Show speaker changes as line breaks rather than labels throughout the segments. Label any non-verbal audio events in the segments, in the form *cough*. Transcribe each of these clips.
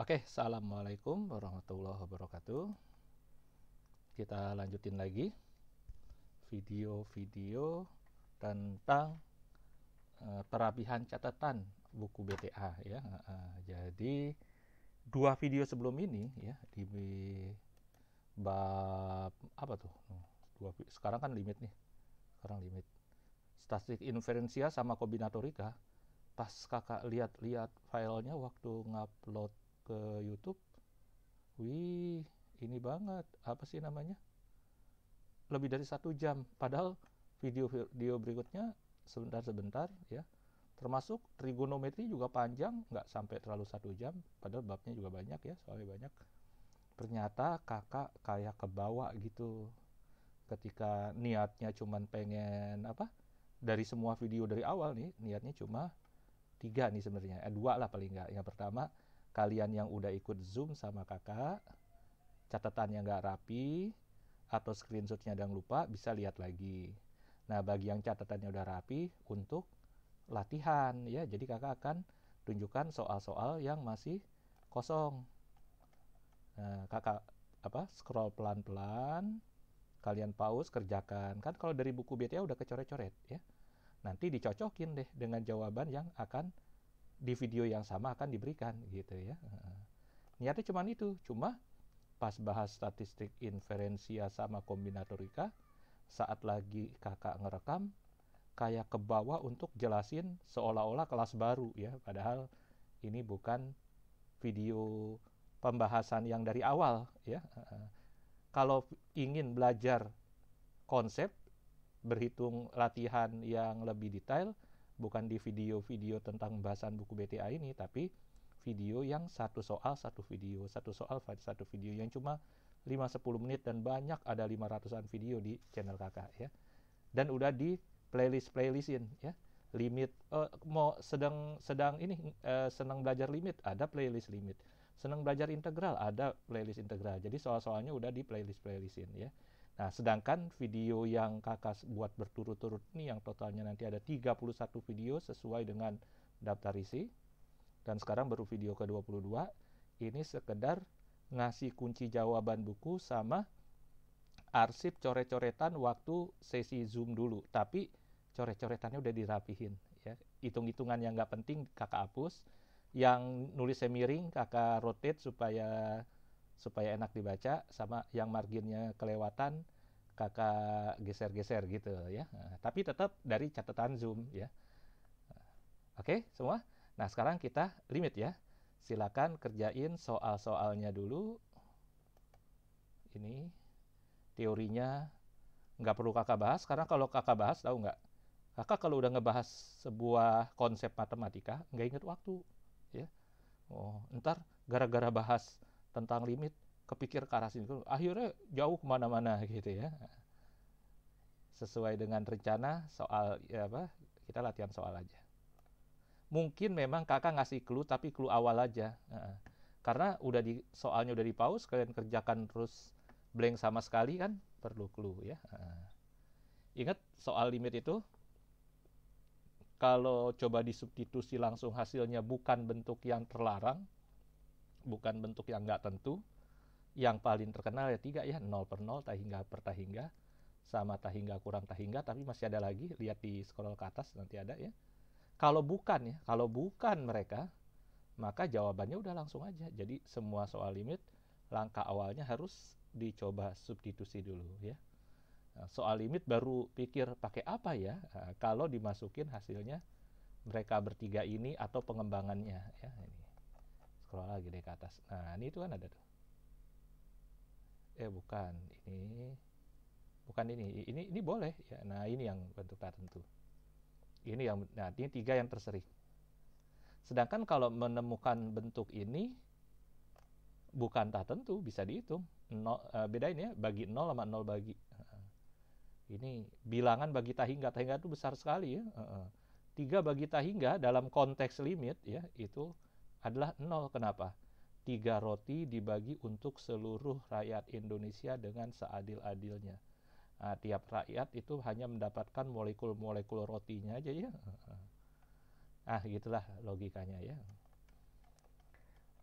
Oke, Assalamualaikum warahmatullahi wabarakatuh. Kita lanjutin lagi video-video tentang uh, perapihan catatan buku BTA ya. jadi dua video sebelum ini ya di bab apa tuh? Dua, sekarang kan limit nih. Sekarang limit statistik inferensia sama kombinatorika. Pas kakak lihat-lihat filenya waktu ngupload ke YouTube wih ini banget apa sih namanya lebih dari satu jam padahal video-video berikutnya sebentar-sebentar ya termasuk trigonometri juga panjang nggak sampai terlalu satu jam padahal babnya juga banyak ya soalnya banyak ternyata kakak kayak kebawa gitu ketika niatnya cuma pengen apa dari semua video dari awal nih niatnya cuma tiga nih sebenarnya eh, dua lah paling nggak yang pertama kalian yang udah ikut Zoom sama kakak, catatannya nggak rapi, atau screenshotnya dan lupa, bisa lihat lagi. Nah, bagi yang catatannya udah rapi, untuk latihan ya, jadi kakak akan tunjukkan soal-soal yang masih kosong. Nah, kakak apa scroll pelan-pelan, kalian pause kerjakan. Kan kalau dari buku BTA udah kecoret-coret ya. Nanti dicocokin deh dengan jawaban yang akan di video yang sama akan diberikan gitu ya. Niatnya cuma itu, cuma pas bahas statistik inferensia ya sama kombinatorika, saat lagi kakak ngerekam, kayak ke bawah untuk jelasin seolah-olah kelas baru ya, padahal ini bukan video pembahasan yang dari awal ya. Kalau ingin belajar konsep, berhitung latihan yang lebih detail, bukan di video-video tentang pembahasan buku BTA ini, tapi video yang satu soal satu video, satu soal satu video yang cuma 5-10 menit dan banyak ada 500-an video di channel kakak ya. Dan udah di playlist-playlistin ya. Limit uh, mau sedang sedang ini uh, senang belajar limit, ada playlist limit. Senang belajar integral, ada playlist integral. Jadi soal-soalnya udah di playlist-playlistin ya. Nah, sedangkan video yang kakak buat berturut-turut ini yang totalnya nanti ada 31 video sesuai dengan daftar isi. Dan sekarang baru video ke-22, ini sekedar ngasih kunci jawaban buku sama arsip coret-coretan waktu sesi Zoom dulu. Tapi coret-coretannya udah dirapihin. ya Hitung-hitungan yang nggak penting kakak hapus, yang nulis miring kakak rotate supaya supaya enak dibaca sama yang marginnya kelewatan kakak geser-geser gitu ya nah, tapi tetap dari catatan zoom ya oke semua nah sekarang kita limit ya silakan kerjain soal-soalnya dulu ini teorinya nggak perlu kakak bahas karena kalau kakak bahas tahu nggak kakak kalau udah ngebahas sebuah konsep matematika nggak inget waktu ya oh ntar gara-gara bahas tentang limit kepikir ke arah sini akhirnya jauh kemana-mana gitu ya sesuai dengan rencana soal ya apa kita latihan soal aja mungkin memang kakak ngasih clue tapi clue awal aja karena udah di soalnya udah di pause kalian kerjakan terus blank sama sekali kan perlu clue ya ingat soal limit itu kalau coba disubstitusi langsung hasilnya bukan bentuk yang terlarang bukan bentuk yang nggak tentu. Yang paling terkenal ya tiga ya, 0 per 0, tahingga per tahingga, sama tahingga kurang tahingga, tapi masih ada lagi, lihat di scroll ke atas nanti ada ya. Kalau bukan ya, kalau bukan mereka, maka jawabannya udah langsung aja. Jadi semua soal limit, langkah awalnya harus dicoba substitusi dulu ya. Nah, soal limit baru pikir pakai apa ya, nah, kalau dimasukin hasilnya mereka bertiga ini atau pengembangannya ya ini scroll lagi deh ke atas nah ini itu kan ada tuh eh bukan ini bukan ini ini ini boleh ya nah ini yang bentuk tertentu ini yang nah ini tiga yang tersering sedangkan kalau menemukan bentuk ini bukan tak tentu bisa dihitung No, uh, bedain ya bagi nol sama nol bagi ini bilangan bagi tak hingga tak hingga itu besar sekali ya uh, 3 bagi hingga dalam konteks limit ya itu adalah nol. Kenapa? Tiga roti dibagi untuk seluruh rakyat Indonesia dengan seadil-adilnya. Nah, tiap rakyat itu hanya mendapatkan molekul-molekul rotinya aja ya. Ah, gitulah logikanya ya.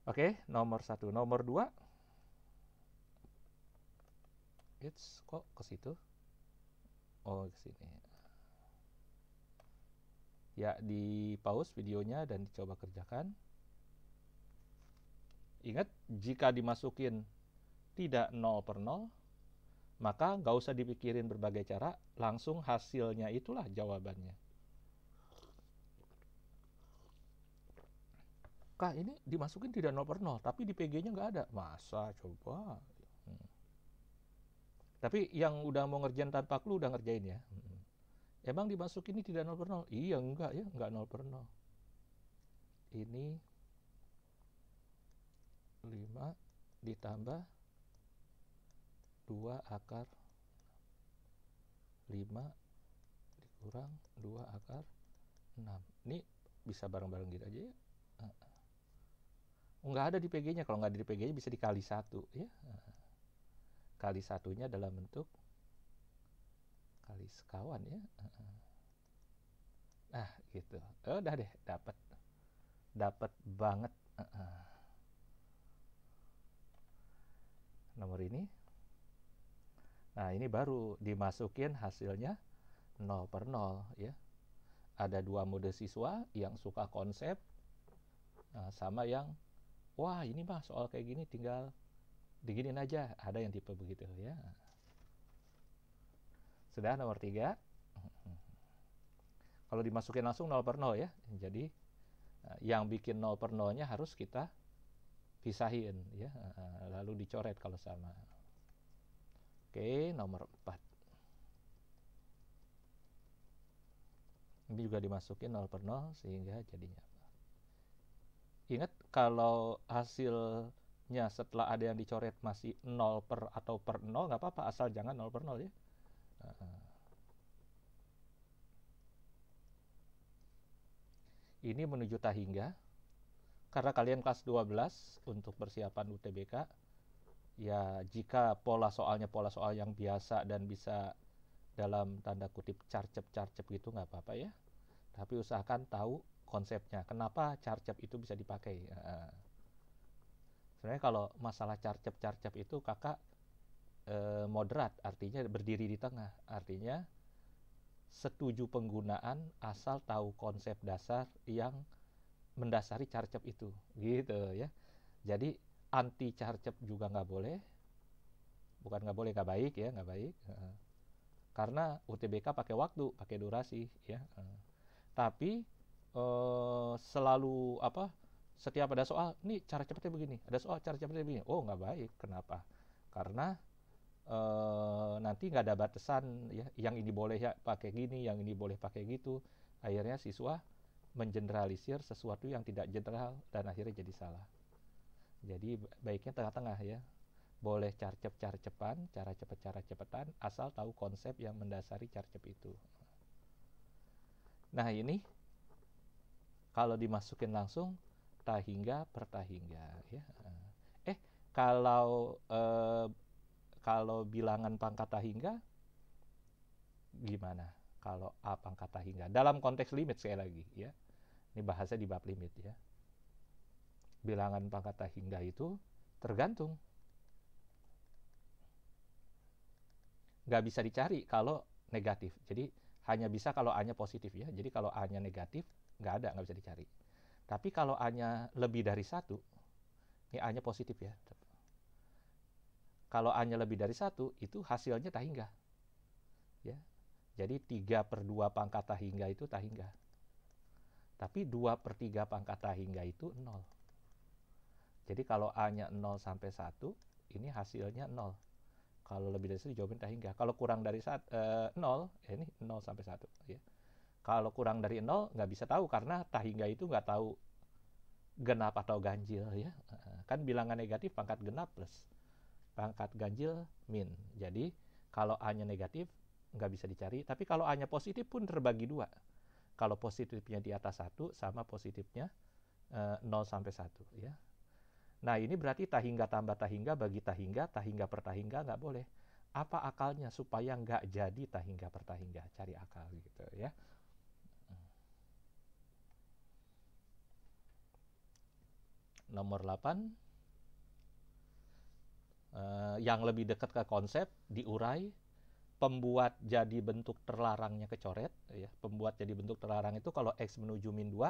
Oke, nomor satu. Nomor dua. It's kok ke situ? Oh, ke sini. Ya, di pause videonya dan dicoba kerjakan. Ingat, jika dimasukin tidak 0 per 0, maka nggak usah dipikirin berbagai cara, langsung hasilnya itulah jawabannya. Kak, ini dimasukin tidak 0 per 0, tapi di PG-nya nggak ada. Masa, coba. Hmm. Tapi yang udah mau ngerjain tanpa clue udah ngerjain ya. Hmm. Emang dimasukin ini tidak 0 per 0? Iya, enggak ya, enggak 0 per 0. Ini 5 ditambah 2 akar 5 dikurang 2 akar 6 ini bisa bareng-bareng gitu aja ya eh, nggak ada di PG nya kalau nggak ada di PG nya bisa dikali satu ya eh, kali satunya dalam bentuk kali sekawan ya eh, nah gitu udah deh dapat dapat banget uh -uh. nomor ini nah ini baru dimasukin hasilnya 0 per 0 ya ada dua mode siswa yang suka konsep nah, sama yang wah ini mah soal kayak gini tinggal diginin aja ada yang tipe begitu ya sudah nomor 3 kalau dimasukin langsung 0 per 0 ya jadi eh, yang bikin 0 per 0 nya harus kita pisahin ya lalu dicoret kalau sama oke nomor 4 ini juga dimasukin 0 per 0 sehingga jadinya ingat kalau hasilnya setelah ada yang dicoret masih 0 per atau per 0 nggak apa-apa asal jangan 0 per 0 ya ini menuju tahingga karena kalian kelas 12 untuk persiapan UTBK ya jika pola soalnya pola soal yang biasa dan bisa dalam tanda kutip carcep-carcep gitu nggak apa-apa ya tapi usahakan tahu konsepnya kenapa carcep itu bisa dipakai uh, sebenarnya kalau masalah carcep-carcep itu kakak eh, moderat artinya berdiri di tengah artinya setuju penggunaan asal tahu konsep dasar yang mendasari carcep itu gitu ya jadi anti carcep juga nggak boleh bukan nggak boleh nggak baik ya nggak baik karena UTBK pakai waktu pakai durasi ya tapi eh, selalu apa setiap ada soal ini cara cepatnya begini ada soal cara cepatnya begini oh nggak baik kenapa karena eh, nanti nggak ada batasan ya yang ini boleh ya pakai gini yang ini boleh pakai gitu akhirnya siswa mengeneralisir sesuatu yang tidak general dan akhirnya jadi salah. Jadi baiknya tengah-tengah ya. Boleh carcep-carcepan, cara cepat cara cepetan, asal tahu konsep yang mendasari carcep itu. Nah ini kalau dimasukin langsung tahingga pertahingga, ya. Eh kalau eh, kalau bilangan pangkat tahingga gimana? Kalau a pangkat tahingga dalam konteks limit sekali lagi ya ini bahasa di bab limit ya. Bilangan pangkat hingga itu tergantung. Nggak bisa dicari kalau negatif. Jadi hanya bisa kalau A-nya positif ya. Jadi kalau A-nya negatif, nggak ada, nggak bisa dicari. Tapi kalau A-nya lebih dari satu, ini A-nya positif ya. Kalau A-nya lebih dari satu, itu hasilnya tahingga. Ya. Jadi 3 per 2 pangkat hingga itu hingga tapi 2 per 3 pangkat A hingga itu 0. Jadi kalau A-nya 0 sampai 1, ini hasilnya 0. Kalau lebih dari 1 jawabin tak hingga. Kalau kurang dari saat, e, eh, 0, ya eh, ini 0 sampai 1. Ya. Kalau kurang dari 0, nggak bisa tahu karena tak hingga itu nggak tahu genap atau ganjil. ya Kan bilangan negatif pangkat genap plus pangkat ganjil min. Jadi kalau A-nya negatif, nggak bisa dicari. Tapi kalau A-nya positif pun terbagi dua kalau positifnya di atas satu sama positifnya uh, eh, 0 sampai satu ya. Nah ini berarti tahingga tambah tahingga bagi tahingga, tahingga per tahingga nggak boleh. Apa akalnya supaya nggak jadi tahingga per tahingga? Cari akal gitu ya. Hmm. Nomor 8. Uh, eh, yang lebih dekat ke konsep diurai pembuat jadi bentuk terlarangnya kecoret ya pembuat jadi bentuk terlarang itu kalau x menuju min 2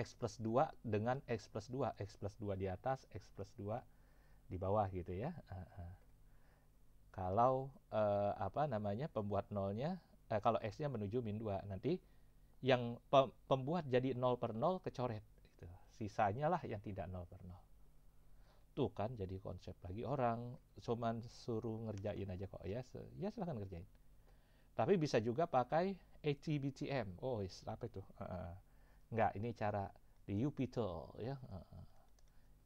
x plus 2 dengan x plus 2 x plus 2 di atas x plus 2 di bawah gitu ya uh, uh. kalau uh, apa namanya pembuat nolnya uh, kalau x nya menuju min 2 nanti yang pembuat jadi 0 per 0 kecoret gitu. sisanya lah yang tidak 0 per 0 tuh kan jadi konsep bagi orang cuman suruh ngerjain aja kok ya ya silahkan ngerjain tapi bisa juga pakai ATBTM oh is, apa itu uh, nggak ini cara di Jupiter ya uh, uh.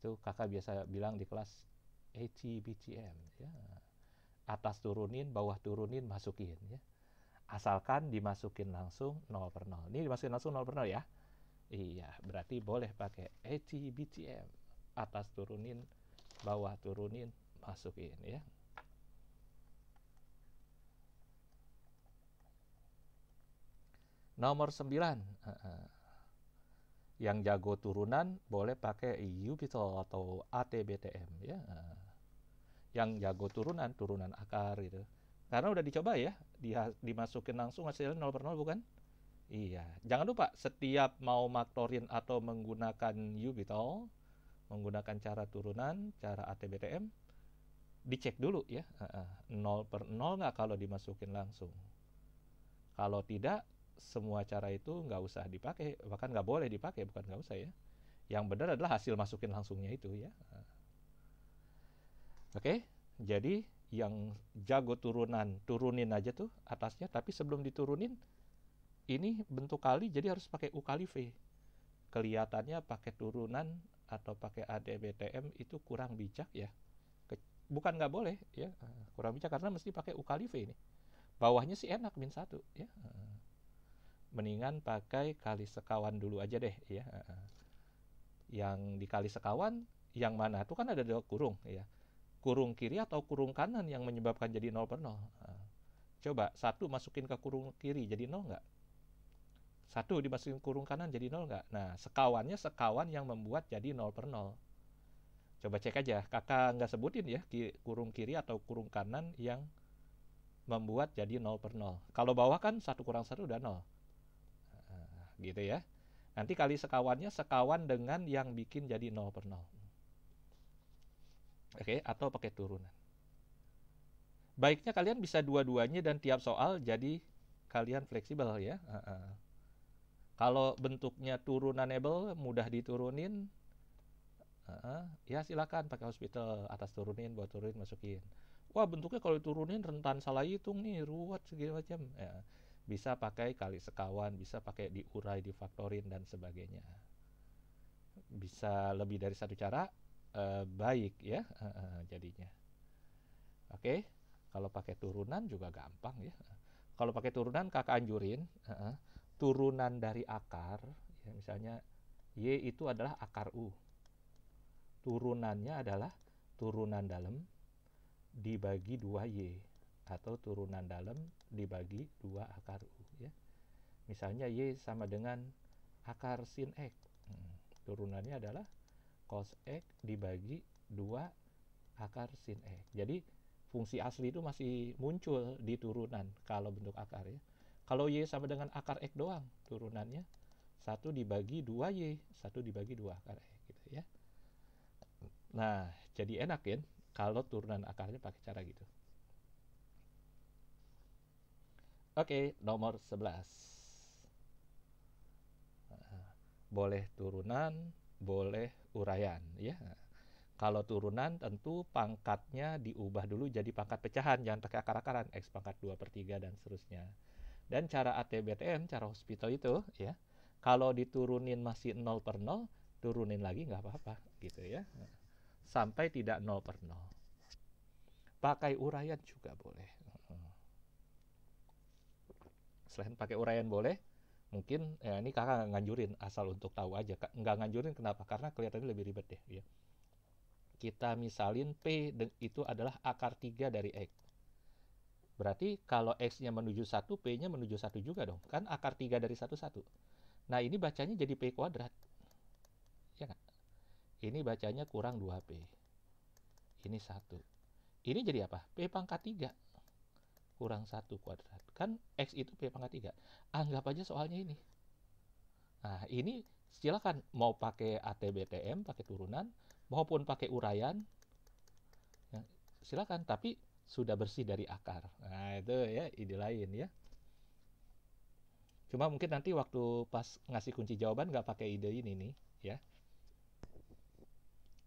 itu kakak biasa bilang di kelas ATBTM ya atas turunin bawah turunin masukin ya asalkan dimasukin langsung 0 per 0 ini dimasukin langsung 0 per 0 ya iya berarti boleh pakai ATBTM atas turunin bawah turunin masukin ya nomor sembilan yang jago turunan boleh pakai Jupiter atau ATBTM ya yang jago turunan turunan akar gitu karena udah dicoba ya dia dimasukin langsung hasilnya 0 per 0 bukan iya jangan lupa setiap mau maktorin atau menggunakan Ubitol menggunakan cara turunan, cara ATBTM, dicek dulu ya, nol per nol nggak kalau dimasukin langsung. Kalau tidak, semua cara itu nggak usah dipakai, bahkan nggak boleh dipakai, bukan nggak usah ya. Yang benar adalah hasil masukin langsungnya itu ya. Oke, jadi yang jago turunan, turunin aja tuh atasnya, tapi sebelum diturunin, ini bentuk kali jadi harus pakai U kali V. Kelihatannya pakai turunan atau pakai ADBTM itu kurang bijak ya. Ke, bukan nggak boleh ya, eh, kurang bijak karena mesti pakai ukalife ini. Bawahnya sih enak min satu ya. Eh. Mendingan pakai kali sekawan dulu aja deh ya. Eh. Yang di kali sekawan yang mana tuh kan ada dua kurung ya. Kurung kiri atau kurung kanan yang menyebabkan jadi nol per nol. Coba satu masukin ke kurung kiri jadi nol nggak? Satu dimasukin kurung kanan jadi nol nggak? Nah, sekawannya sekawan yang membuat jadi nol per nol. Coba cek aja, kakak nggak sebutin ya kurung kiri atau kurung kanan yang membuat jadi nol per nol Kalau bawah kan satu kurang satu udah nol nah, gitu ya. Nanti kali sekawannya sekawan dengan yang bikin jadi nol per nol Oke, atau pakai turunan. Baiknya kalian bisa dua-duanya dan tiap soal jadi kalian fleksibel ya. Uh -uh. Kalau bentuknya turunan turunanable, mudah diturunin, ya silakan pakai hospital atas turunin, buat turunin, masukin. Wah bentuknya kalau diturunin rentan salah hitung nih, ruwet segala macam. Ya, bisa pakai kali sekawan, bisa pakai diurai, difaktorin dan sebagainya. Bisa lebih dari satu cara, eh, baik ya jadinya. Oke, kalau pakai turunan juga gampang ya. Kalau pakai turunan kakak anjurin, uh, turunan dari akar, ya misalnya Y itu adalah akar U. Turunannya adalah turunan dalam dibagi 2Y atau turunan dalam dibagi 2 akar U. Ya. Misalnya Y sama dengan akar sin X. Hmm, turunannya adalah cos X dibagi 2 akar sin X. Jadi fungsi asli itu masih muncul di turunan kalau bentuk akar ya kalau Y sama dengan akar X doang turunannya, 1 dibagi 2Y, 1 dibagi 2 akar X gitu ya. Nah, jadi enak ya kalau turunan akarnya pakai cara gitu. Oke, nomor 11. Nah, boleh turunan, boleh urayan ya. Kalau turunan tentu pangkatnya diubah dulu jadi pangkat pecahan, jangan pakai akar-akaran, X pangkat 2 per 3 dan seterusnya. Dan cara ATBTN, cara hospital itu ya, kalau diturunin masih 0 per 0, turunin lagi nggak apa-apa gitu ya. Sampai tidak 0 per 0. Pakai uraian juga boleh. Selain pakai uraian boleh, mungkin ya ini kakak nggak nganjurin asal untuk tahu aja nggak nganjurin kenapa karena kelihatannya lebih ribet deh ya kita misalin P itu adalah akar 3 dari X Berarti kalau X-nya menuju 1, P-nya menuju 1 juga dong. Kan akar 3 dari 1, 1. Nah, ini bacanya jadi P kuadrat. Ya kan? Ini bacanya kurang 2P. Ini 1. Ini jadi apa? P pangkat 3 kurang 1 kuadrat. Kan X itu P pangkat 3. Anggap aja soalnya ini. Nah, ini silakan mau pakai ATBTM, pakai turunan, maupun pakai urayan, Ya, silakan, tapi sudah bersih dari akar. Nah, itu ya ide lain ya. Cuma mungkin nanti waktu pas ngasih kunci jawaban nggak pakai ide ini nih ya.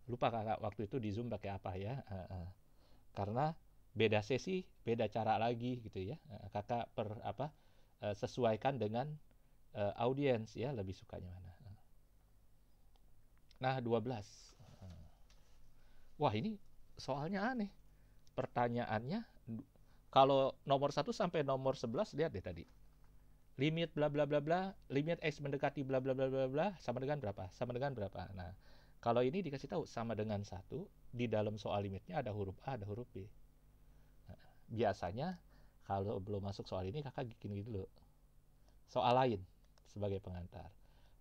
Lupa kakak waktu itu di Zoom pakai apa ya. Uh, uh. Karena beda sesi, beda cara lagi gitu ya. Uh, kakak per apa uh, sesuaikan dengan uh, audiens ya lebih sukanya mana. Uh. Nah, 12. Uh. Wah, ini soalnya aneh pertanyaannya kalau nomor 1 sampai nomor 11 lihat deh tadi limit bla bla bla bla limit x mendekati bla bla bla bla bla sama dengan berapa sama dengan berapa nah kalau ini dikasih tahu sama dengan satu di dalam soal limitnya ada huruf a ada huruf b nah, biasanya kalau belum masuk soal ini kakak gini dulu soal lain sebagai pengantar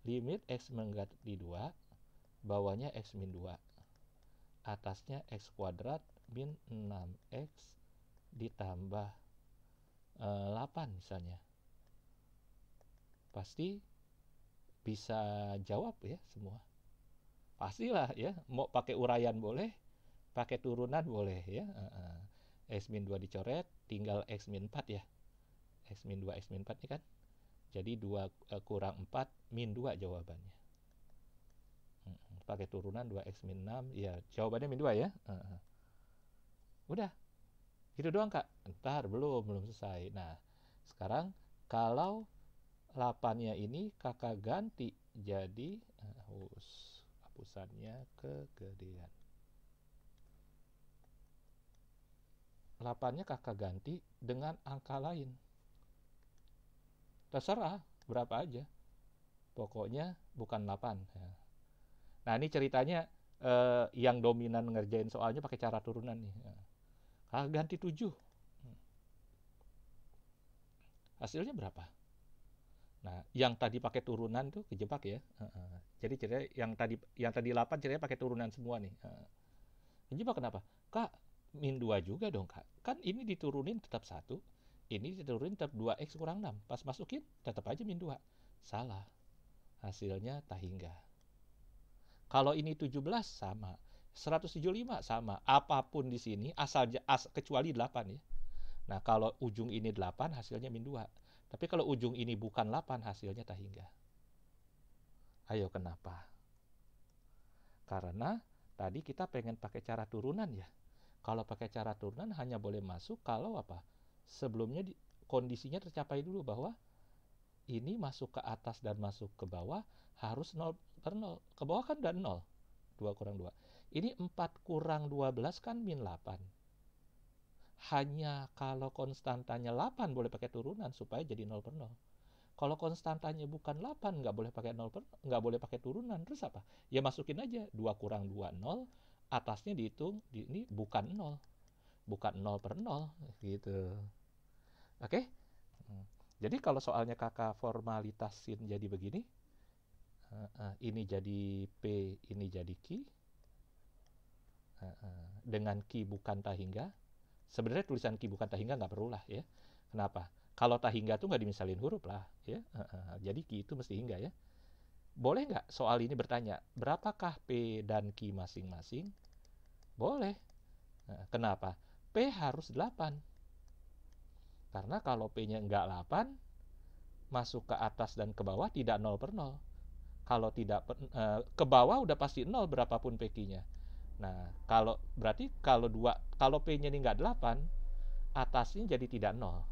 limit x mendekati dua, bawahnya x min dua, atasnya x kuadrat bin 6x ditambah uh, eh, 8 misalnya. Pasti bisa jawab ya semua. Pastilah ya, mau pakai uraian boleh, pakai turunan boleh ya. uh, uh. X min 2 dicoret, tinggal X min 4 ya. X min 2, X min 4 ini ya kan. Jadi 2 uh, kurang 4, min 2 jawabannya. uh, Pakai turunan 2X min 6, ya jawabannya min 2 ya. uh, uh. Udah. Gitu doang, Kak. Entar belum, belum selesai. Nah, sekarang kalau 8-nya ini kakak ganti jadi hapus eh, hapusannya kegedean. 8-nya kakak ganti dengan angka lain. Terserah berapa aja. Pokoknya bukan 8. Ya. Nah, ini ceritanya eh, yang dominan ngerjain soalnya pakai cara turunan nih. Ya ah, ganti 7 hasilnya berapa nah yang tadi pakai turunan tuh kejebak ya jadi cerita yang tadi yang tadi 8 ceritanya pakai turunan semua nih kejebak kenapa kak min 2 juga dong kak kan ini diturunin tetap satu ini diturunin tetap 2x kurang 6 pas masukin tetap aja min 2 salah hasilnya tak hingga kalau ini 17 sama 175 sama, apapun di sini asal as, kecuali 8 ya. Nah, kalau ujung ini 8 hasilnya min 2. Tapi kalau ujung ini bukan 8 hasilnya tak hingga. Ayo kenapa? Karena tadi kita pengen pakai cara turunan ya. Kalau pakai cara turunan hanya boleh masuk kalau apa? Sebelumnya di, kondisinya tercapai dulu bahwa ini masuk ke atas dan masuk ke bawah harus 0 per 0. Ke bawah kan dan 0. 2 kurang 2. Ini 4 kurang 12 kan min 8. Hanya kalau konstantanya 8 boleh pakai turunan supaya jadi 0 per 0. Kalau konstantanya bukan 8 nggak boleh pakai 0 per, nggak boleh pakai turunan. Terus apa? Ya masukin aja 2 kurang 2 0, atasnya dihitung di, ini bukan 0. Bukan 0 per 0 gitu. Oke? Okay? Hmm. Jadi kalau soalnya kakak formalitasin jadi begini, eh, eh, ini jadi P, ini jadi Q, dengan Ki bukan Tahingga, sebenarnya tulisan Ki bukan Tahingga nggak perlu lah ya. Kenapa? Kalau Tahingga tuh nggak dimisalin huruf lah ya. Jadi Ki itu mesti hingga ya. Boleh nggak soal ini bertanya, berapakah P dan Ki masing-masing? Boleh. Kenapa? P harus 8. Karena kalau P-nya nggak 8, masuk ke atas dan ke bawah tidak nol per nol. Kalau tidak eh, ke bawah udah pasti nol berapapun PQ-nya. Nah, kalau berarti kalau dua kalau p-nya ini nggak 8, atasnya jadi tidak 0.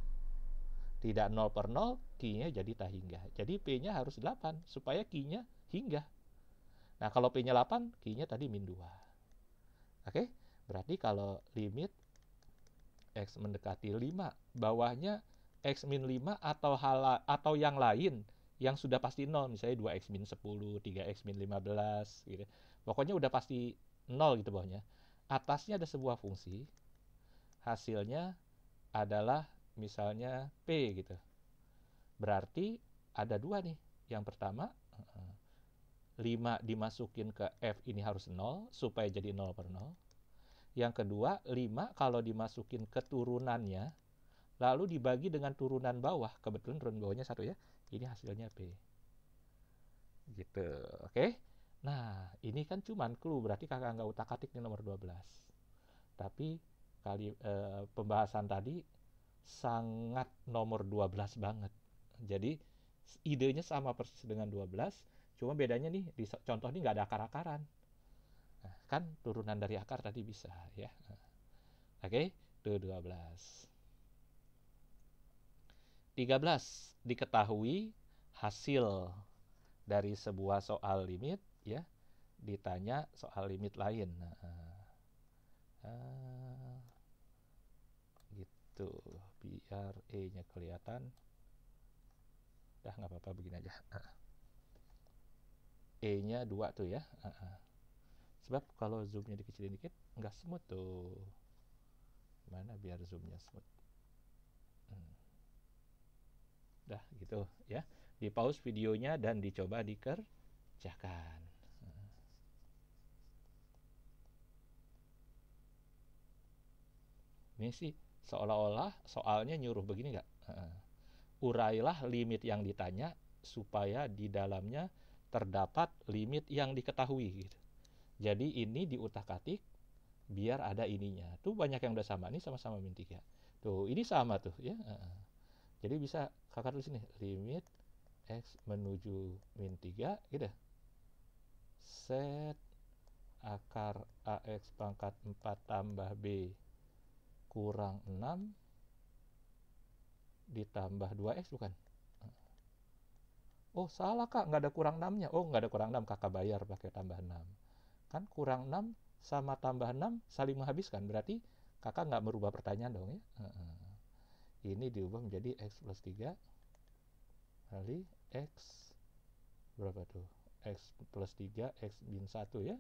Tidak 0 per 0, q-nya jadi tak hingga. Jadi p-nya harus 8 supaya q-nya hingga. Nah, kalau p-nya 8, q-nya tadi min 2. Oke? Okay? Berarti kalau limit x mendekati 5, bawahnya x min 5 atau hal atau yang lain yang sudah pasti 0, misalnya 2x min 10, 3x min 15 gitu. Pokoknya udah pasti nol gitu bawahnya atasnya ada sebuah fungsi hasilnya adalah misalnya P gitu berarti ada dua nih yang pertama 5 eh, dimasukin ke F ini harus nol supaya jadi nol per nol, yang kedua 5 kalau dimasukin ke turunannya lalu dibagi dengan turunan bawah kebetulan turun bawahnya satu ya ini hasilnya P gitu oke okay? Nah, ini kan cuman clue, berarti kakak nggak utak-atik nih nomor 12. Tapi kali e, pembahasan tadi sangat nomor 12 banget. Jadi idenya sama persis dengan 12, cuma bedanya nih di contoh ini nggak ada akar-akaran. Nah, kan turunan dari akar tadi bisa ya. Oke, itu 12. 13. Diketahui hasil dari sebuah soal limit ya ditanya soal limit lain nah, uh, gitu biar e nya kelihatan dah nggak apa-apa begini aja e eh, nya dua tuh ya sebab kalau zoomnya dikecilin dikit nggak smooth tuh mana biar zoomnya smooth hmm. dah gitu ya di pause videonya dan dicoba dikerjakan ini sih seolah-olah soalnya nyuruh begini nggak uh, urailah limit yang ditanya supaya di dalamnya terdapat limit yang diketahui gitu. jadi ini diutak-atik biar ada ininya tuh banyak yang udah sama ini sama-sama min tiga ya. tuh ini sama tuh ya uh, jadi bisa kakak tulis nih limit x menuju min 3 ya, gitu set akar ax pangkat 4 tambah b kurang 6 ditambah 2x bukan? Oh salah kak, nggak ada kurang 6-nya. Oh nggak ada kurang 6, kakak bayar pakai tambah 6. Kan kurang 6 sama tambah 6 saling menghabiskan. Berarti kakak nggak merubah pertanyaan dong ya. Ini diubah menjadi x plus 3 kali x berapa tuh? x plus 3, x bin 1 ya.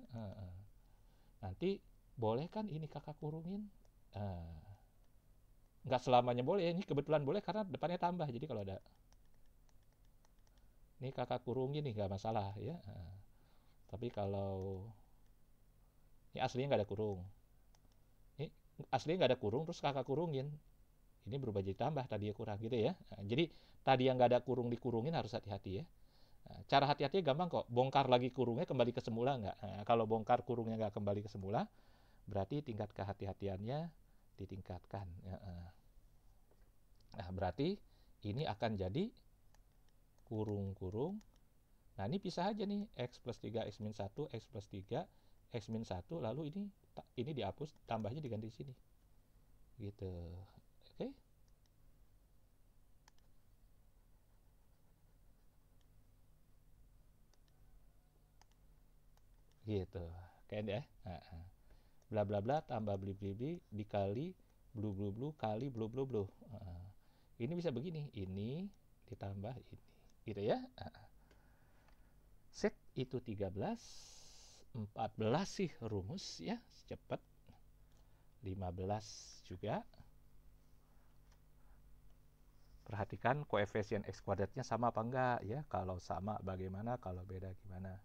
Nanti boleh kan ini kakak kurungin? Eh, nggak selamanya boleh ini kebetulan boleh karena depannya tambah jadi kalau ada ini kakak kurung ini nggak masalah ya eh, tapi kalau ini aslinya nggak ada kurung ini aslinya nggak ada kurung terus kakak kurungin ini berubah jadi tambah tadi ya kurang gitu ya uh, jadi tadi yang nggak ada kurung dikurungin harus hati-hati ya uh, cara hati hati gampang kok bongkar lagi kurungnya kembali ke semula nggak uh, kalau bongkar kurungnya nggak kembali ke semula berarti tingkat kehati-hatiannya ditingkatkan ya. Eh. nah berarti ini akan jadi kurung-kurung nah ini pisah aja nih x plus 3 x minus 1 x plus 3 x minus 1 lalu ini ini dihapus tambahnya diganti sini gitu oke okay. gitu kayaknya ya nah bla bla bla tambah bli bli bli dikali blu blu blu kali blu blu blu. ini bisa begini, ini ditambah ini, gitu ya. set itu 13, 14 sih rumus ya, cepat. 15 juga. Perhatikan koefisien x kuadratnya sama apa enggak ya. Kalau sama bagaimana, kalau beda gimana.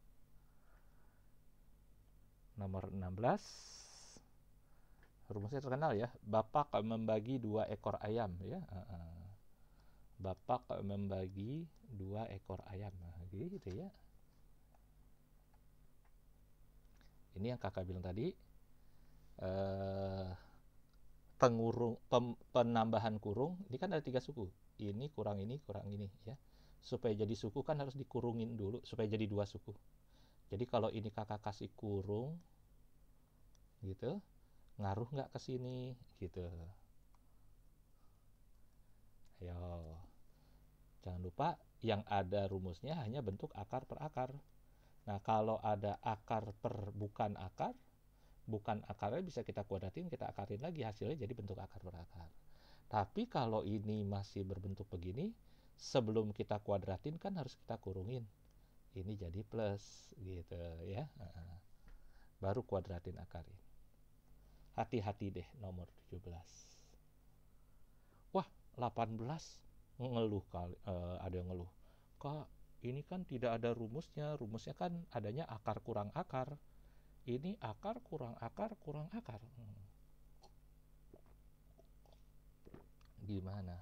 Nomor 16 rumusnya terkenal ya bapak membagi dua ekor ayam ya bapak membagi dua ekor ayam nah, gitu ya ini yang kakak bilang tadi eh, pengurung pem, penambahan kurung ini kan ada tiga suku ini kurang ini kurang ini ya supaya jadi suku kan harus dikurungin dulu supaya jadi dua suku jadi kalau ini kakak kasih kurung gitu ngaruh nggak ke sini gitu ayo jangan lupa yang ada rumusnya hanya bentuk akar per akar nah kalau ada akar per bukan akar bukan akarnya bisa kita kuadratin kita akarin lagi hasilnya jadi bentuk akar per akar tapi kalau ini masih berbentuk begini sebelum kita kuadratin kan harus kita kurungin ini jadi plus gitu ya baru kuadratin akar hati-hati deh nomor 17 wah 18 ngeluh kali uh, ada yang ngeluh kok ini kan tidak ada rumusnya rumusnya kan adanya akar kurang akar ini akar kurang akar kurang akar gimana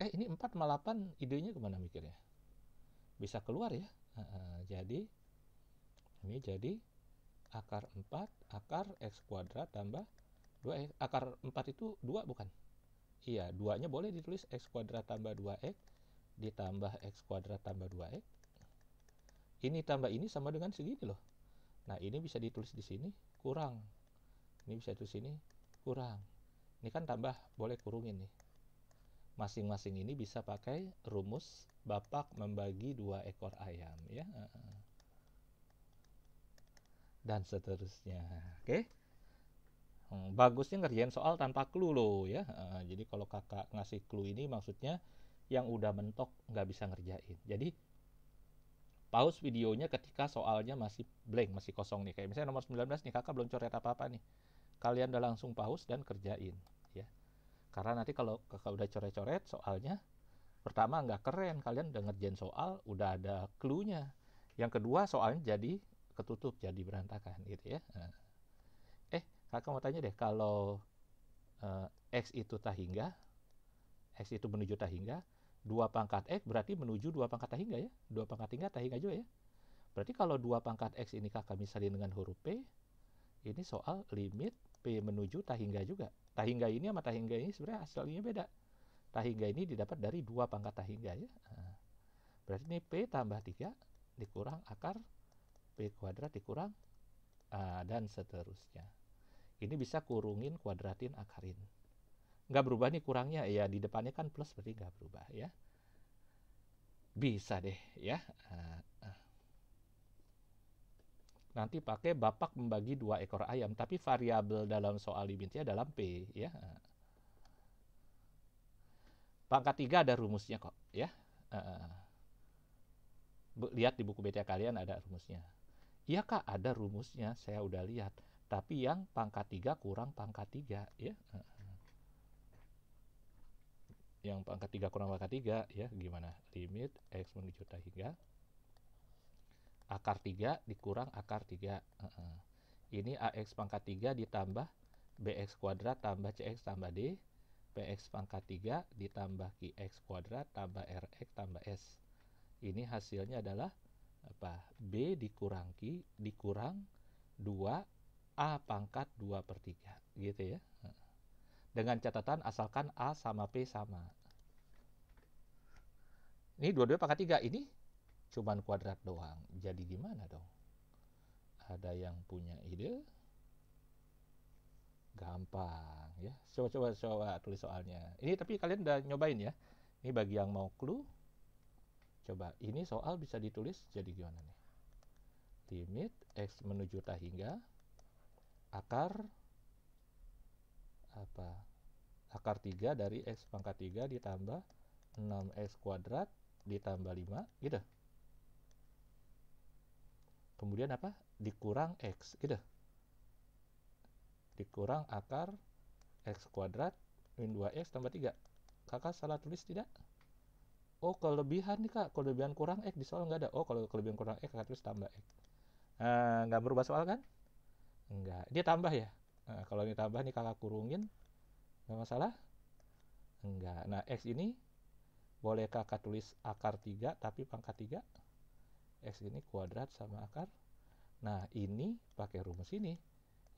eh ini 4 malah 8 idenya kemana mikirnya bisa keluar ya jadi ini jadi akar 4 akar X kuadrat tambah 2X. Akar 4 itu 2 bukan? Iya, 2-nya boleh ditulis X kuadrat tambah 2X ditambah X kuadrat tambah 2X. Ini tambah ini sama dengan segini loh. Nah, ini bisa ditulis di sini kurang. Ini bisa ditulis sini kurang. Ini kan tambah boleh kurungin nih masing-masing ini bisa pakai rumus bapak membagi dua ekor ayam ya dan seterusnya oke okay? hmm, bagusnya ngerjain soal tanpa clue loh ya jadi kalau kakak ngasih clue ini maksudnya yang udah mentok nggak bisa ngerjain jadi pause videonya ketika soalnya masih blank masih kosong nih kayak misalnya nomor 19 nih kakak belum coret apa-apa nih kalian udah langsung pause dan kerjain ya karena nanti kalau kakak udah coret-coret soalnya pertama nggak keren kalian udah ngerjain soal udah ada clue-nya yang kedua soalnya jadi ketutup jadi berantakan gitu ya nah. eh kakak mau tanya deh kalau uh, x itu tahingga x itu menuju tahingga dua pangkat x berarti menuju dua pangkat tahingga ya dua pangkat hingga tahingga juga ya berarti kalau dua pangkat x ini kakak misalnya dengan huruf p ini soal limit p menuju tahingga juga tahingga ini sama tahingga ini sebenarnya hasilnya beda tahingga ini didapat dari dua pangkat tahingga ya nah. berarti ini p tambah 3 dikurang akar P kuadrat dikurang A dan seterusnya. Ini bisa kurungin kuadratin akarin. Nggak berubah nih kurangnya, ya di depannya kan plus berarti nggak berubah ya. Bisa deh ya. Nanti pakai bapak membagi dua ekor ayam, tapi variabel dalam soal limitnya dalam P ya. Pangkat tiga ada rumusnya kok ya. Lihat di buku BTA kalian ada rumusnya. Iya kak, ada rumusnya, saya udah lihat. Tapi yang pangkat 3 kurang pangkat 3, ya. Yang pangkat 3 kurang pangkat 3, ya gimana? Limit X menuju hingga akar 3 dikurang akar 3. Ini AX pangkat 3 ditambah BX kuadrat tambah CX tambah D. PX pangkat 3 ditambah QX kuadrat tambah RX tambah S. Ini hasilnya adalah apa B dikurangi dikurang 2 A pangkat 2 per 3 gitu ya dengan catatan asalkan A sama P sama ini dua pangkat 3 ini cuman kuadrat doang jadi gimana dong ada yang punya ide gampang ya coba coba coba tulis soalnya ini tapi kalian udah nyobain ya ini bagi yang mau clue Coba ini soal bisa ditulis jadi gimana nih? Limit x menuju tak hingga akar apa? Akar 3 dari x pangkat 3 ditambah 6x kuadrat ditambah 5 gitu. Kemudian apa? Dikurang x gitu. Dikurang akar x kuadrat min 2x tambah 3. Kakak salah tulis tidak? oh kelebihan nih kak kelebihan kurang x di soal nggak ada oh kalau kelebihan kurang x kakak tulis tambah x nah, nggak berubah soal kan nggak dia tambah ya nah, kalau ini tambah nih kakak kurungin nggak masalah Nggak. nah x ini boleh kakak tulis akar 3 tapi pangkat 3 x ini kuadrat sama akar nah ini pakai rumus ini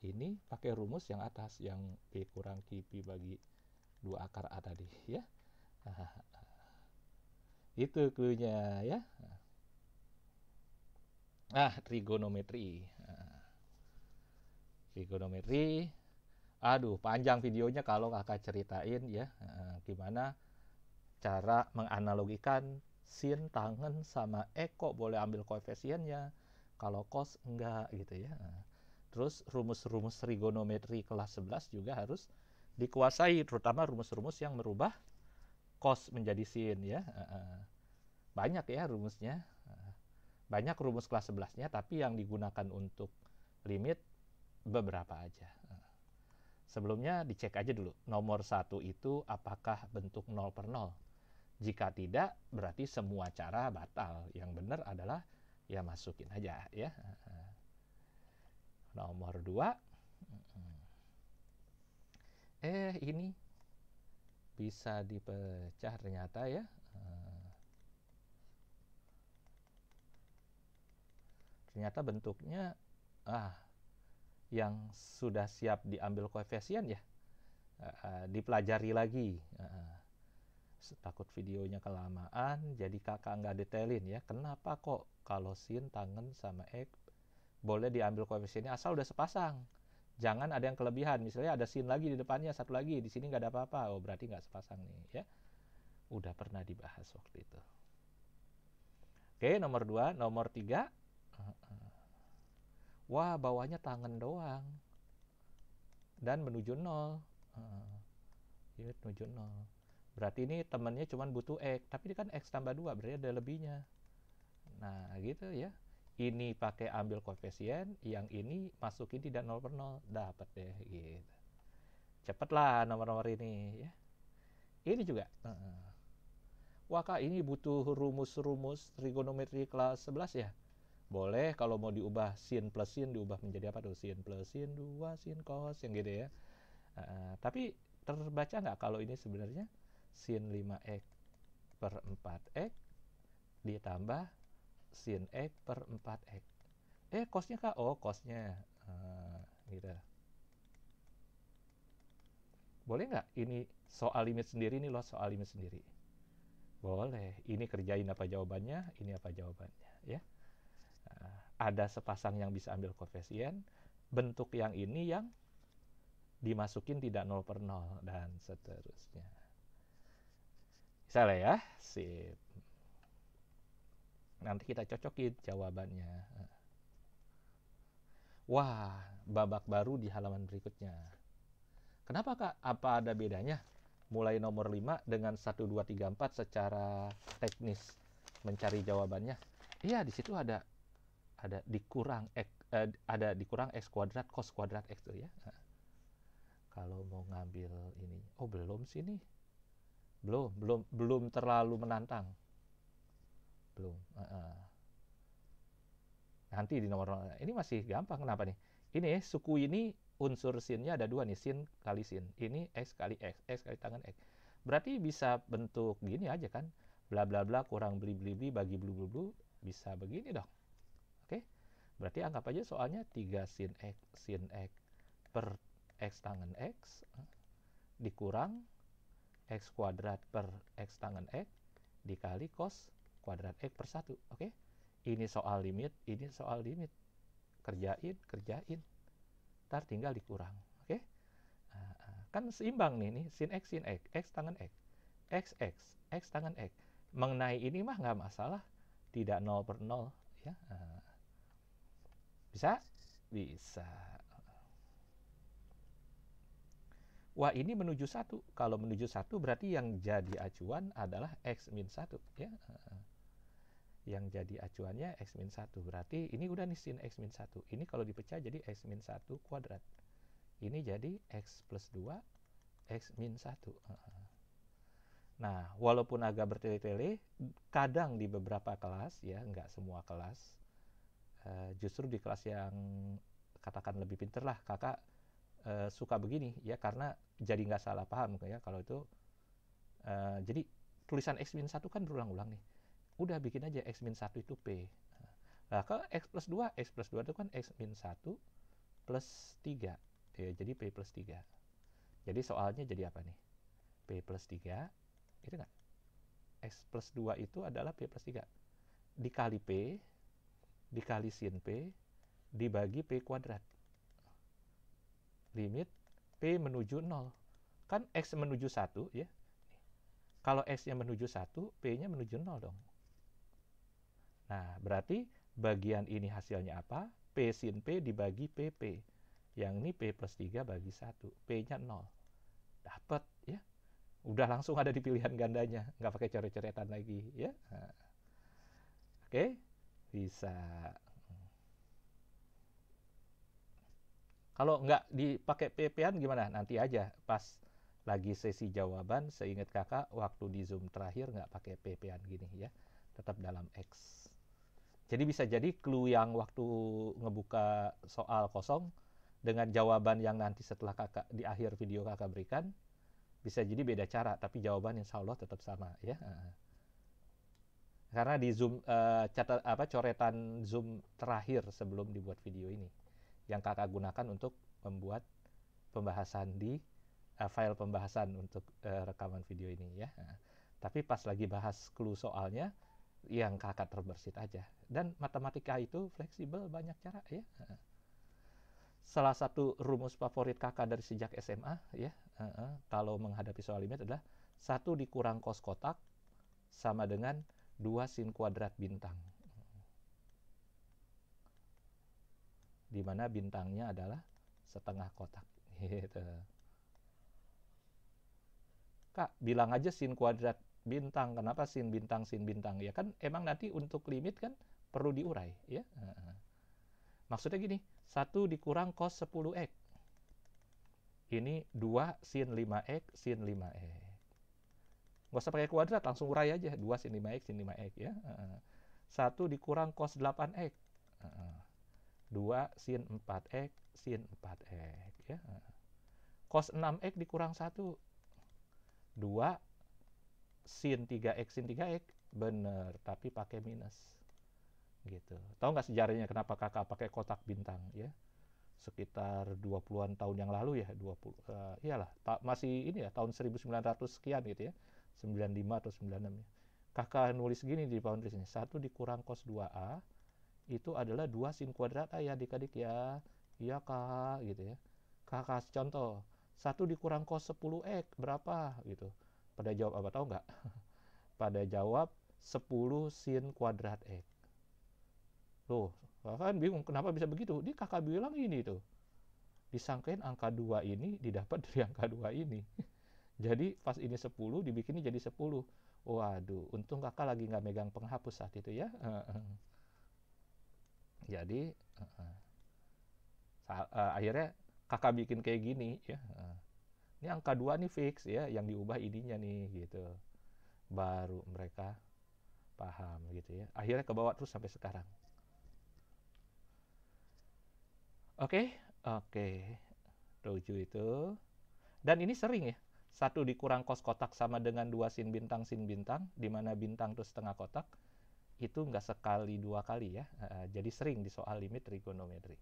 ini pakai rumus yang atas yang p kurang q pi bagi dua akar a tadi ya *laughs* Itu cluenya ya. Nah, trigonometri. Ah. trigonometri. Aduh, panjang videonya kalau kakak ceritain ya. Ah, gimana cara menganalogikan sin tangan sama eko boleh ambil koefisiennya kalau kos enggak gitu ya ah. terus rumus-rumus trigonometri kelas 11 juga harus dikuasai terutama rumus-rumus yang merubah cos menjadi sin ya. Banyak ya rumusnya. Banyak rumus kelas sebelasnya tapi yang digunakan untuk limit beberapa aja. Sebelumnya dicek aja dulu nomor satu itu apakah bentuk 0 per 0. Jika tidak berarti semua cara batal. Yang benar adalah ya masukin aja ya. Nomor 2 eh ini bisa dipecah ternyata ya eh, ternyata bentuknya ah yang sudah siap diambil koefisien ya eh, dipelajari lagi eh, takut videonya kelamaan jadi kakak nggak detailin ya kenapa kok kalau sin tangan sama x boleh diambil koefisiennya asal udah sepasang Jangan ada yang kelebihan. Misalnya ada sin lagi di depannya, satu lagi di sini nggak ada apa-apa. Oh berarti nggak sepasang nih ya. Udah pernah dibahas waktu itu. Oke nomor dua, nomor tiga. Wah bawahnya tangan doang dan menuju nol. ya menuju nol. Berarti ini temennya cuma butuh x, tapi ini kan x tambah dua berarti ada lebihnya. Nah gitu ya ini pakai ambil koefisien, yang ini masukin tidak 0 per 0, dapat deh gitu. Cepatlah nomor-nomor ini ya. Ini juga. Uh, wah kak ini butuh rumus-rumus trigonometri kelas 11 ya? Boleh kalau mau diubah sin plus sin diubah menjadi apa tuh? Sin plus sin 2, sin cos yang gitu ya. Uh, tapi terbaca nggak kalau ini sebenarnya sin 5x per 4x ditambah sin x per 4x eh kosnya kak oh kosnya, uh, ah, gitu boleh nggak ini soal limit sendiri ini loh soal limit sendiri boleh ini kerjain apa jawabannya ini apa jawabannya ya uh, ada sepasang yang bisa ambil koefisien bentuk yang ini yang dimasukin tidak 0 per 0 dan seterusnya misalnya ya sip nanti kita cocokin jawabannya wah babak baru di halaman berikutnya kenapa kak apa ada bedanya mulai nomor 5 dengan 1 2 3 4 secara teknis mencari jawabannya iya di situ ada ada dikurang x, eh, ada dikurang x kuadrat cos kuadrat x tuh ya kalau mau ngambil ini oh belum sini? belum belum belum terlalu menantang belum uh -uh. nanti di nomor ini masih gampang kenapa nih ini suku ini unsur sinnya ada dua nih sin kali sin ini x kali x x kali tangan x berarti bisa bentuk gini aja kan bla bla bla kurang beli beli beli bagi blu blu blu bisa begini dong oke okay? berarti anggap aja soalnya 3 sin x sin x per x tangan x dikurang x kuadrat per x tangan x dikali cos kuadrat X per 1. Oke? Okay? Ini soal limit, ini soal limit. Kerjain, kerjain. Ntar tinggal dikurang. Oke? Okay? Nah, eh, kan seimbang nih, nih. Sin X, sin X. X tangan X. X, X. X tangan X. Mengenai ini mah nggak masalah. Tidak nol per nol Ya? Eh. bisa? Bisa. Wah ini menuju satu. Kalau menuju satu berarti yang jadi acuan adalah x min satu, ya. Eh, yang jadi acuannya x min 1 berarti ini udah nih sin x min 1 ini kalau dipecah jadi x min 1 kuadrat ini jadi x plus 2 x min 1 nah walaupun agak bertele-tele kadang di beberapa kelas ya nggak semua kelas eh, justru di kelas yang katakan lebih pinter lah kakak eh, suka begini ya karena jadi nggak salah paham ya kalau itu eh, jadi tulisan x min satu kan berulang-ulang nih udah bikin aja X minus satu itu P. Nah, kalau X plus dua X plus dua itu kan X minus satu plus tiga, Ya, jadi P plus tiga, Jadi soalnya jadi apa nih? P plus tiga itu kan? X plus dua itu adalah P plus tiga Dikali P, dikali sin P, dibagi P kuadrat. Limit P menuju nol Kan X menuju satu ya. Kalau X-nya menuju satu P-nya menuju nol dong. Nah, berarti bagian ini hasilnya apa? P sin P dibagi PP. Yang ini P plus 3 bagi 1. P-nya 0. Dapat ya. Udah langsung ada di pilihan gandanya. Nggak pakai coret-coretan lagi ya. Oke, bisa. Kalau nggak dipakai PP-an gimana? Nanti aja pas lagi sesi jawaban, seingat kakak waktu di Zoom terakhir nggak pakai PP-an gini ya. Tetap dalam X. Jadi bisa jadi clue yang waktu ngebuka soal kosong dengan jawaban yang nanti setelah kakak di akhir video kakak berikan bisa jadi beda cara tapi jawaban insya Allah tetap sama ya karena di zoom uh, eh, catat apa coretan zoom terakhir sebelum dibuat video ini yang kakak gunakan untuk membuat pembahasan di uh, file pembahasan untuk uh, rekaman video ini ya tapi pas lagi bahas clue soalnya yang kakak terbersit aja. Dan matematika itu fleksibel banyak cara ya. Salah satu rumus favorit kakak dari sejak SMA ya, kalau menghadapi soal ini adalah satu dikurang kos kotak sama dengan dua sin kuadrat bintang. Di mana bintangnya adalah setengah kotak. Gitu. Kak, bilang aja sin kuadrat bintang kenapa sin bintang sin bintang ya kan emang nanti untuk limit kan perlu diurai ya maksudnya gini satu dikurang cos 10 x ini 2 sin 5x sin 5x nggak usah pakai kuadrat langsung urai aja 2 sin 5x sin 5x ya satu dikurang cos 8x 2 sin 4x sin 4x ya cos 6x dikurang satu, 2 sin 3x sin 3x benar tapi pakai minus gitu tahu nggak sejarahnya kenapa kakak pakai kotak bintang ya sekitar 20-an tahun yang lalu ya 20 uh, eh, iyalah ta masih ini ya tahun 1900 sekian gitu ya 95 atau 96 ya kakak nulis gini di boundary ini 1 dikurang cos 2a itu adalah 2 sin kuadrat a ah, ya adik-adik ya iya kak gitu ya kakak contoh 1 dikurang cos 10x berapa gitu pada jawab apa tahu nggak? *laughs* Pada jawab 10 sin kuadrat X. Loh, kan bingung kenapa bisa begitu? Dia kakak bilang ini tuh. Disangkain angka 2 ini didapat *laughs* dari angka 2 ini. *laughs* Jadi pas ini 10 dibikinnya jadi 10. Waduh, untung kakak lagi nggak megang penghapus saat itu ya. Jadi eh, akhirnya kakak bikin kayak gini ya ini angka dua nih fix ya yang diubah ininya nih gitu baru mereka paham gitu ya akhirnya ke bawah terus sampai sekarang oke okay? oke okay. tujuh itu dan ini sering ya satu dikurang kos kotak sama dengan dua sin bintang sin bintang di mana bintang itu setengah kotak itu nggak sekali dua kali ya jadi sering di soal limit trigonometri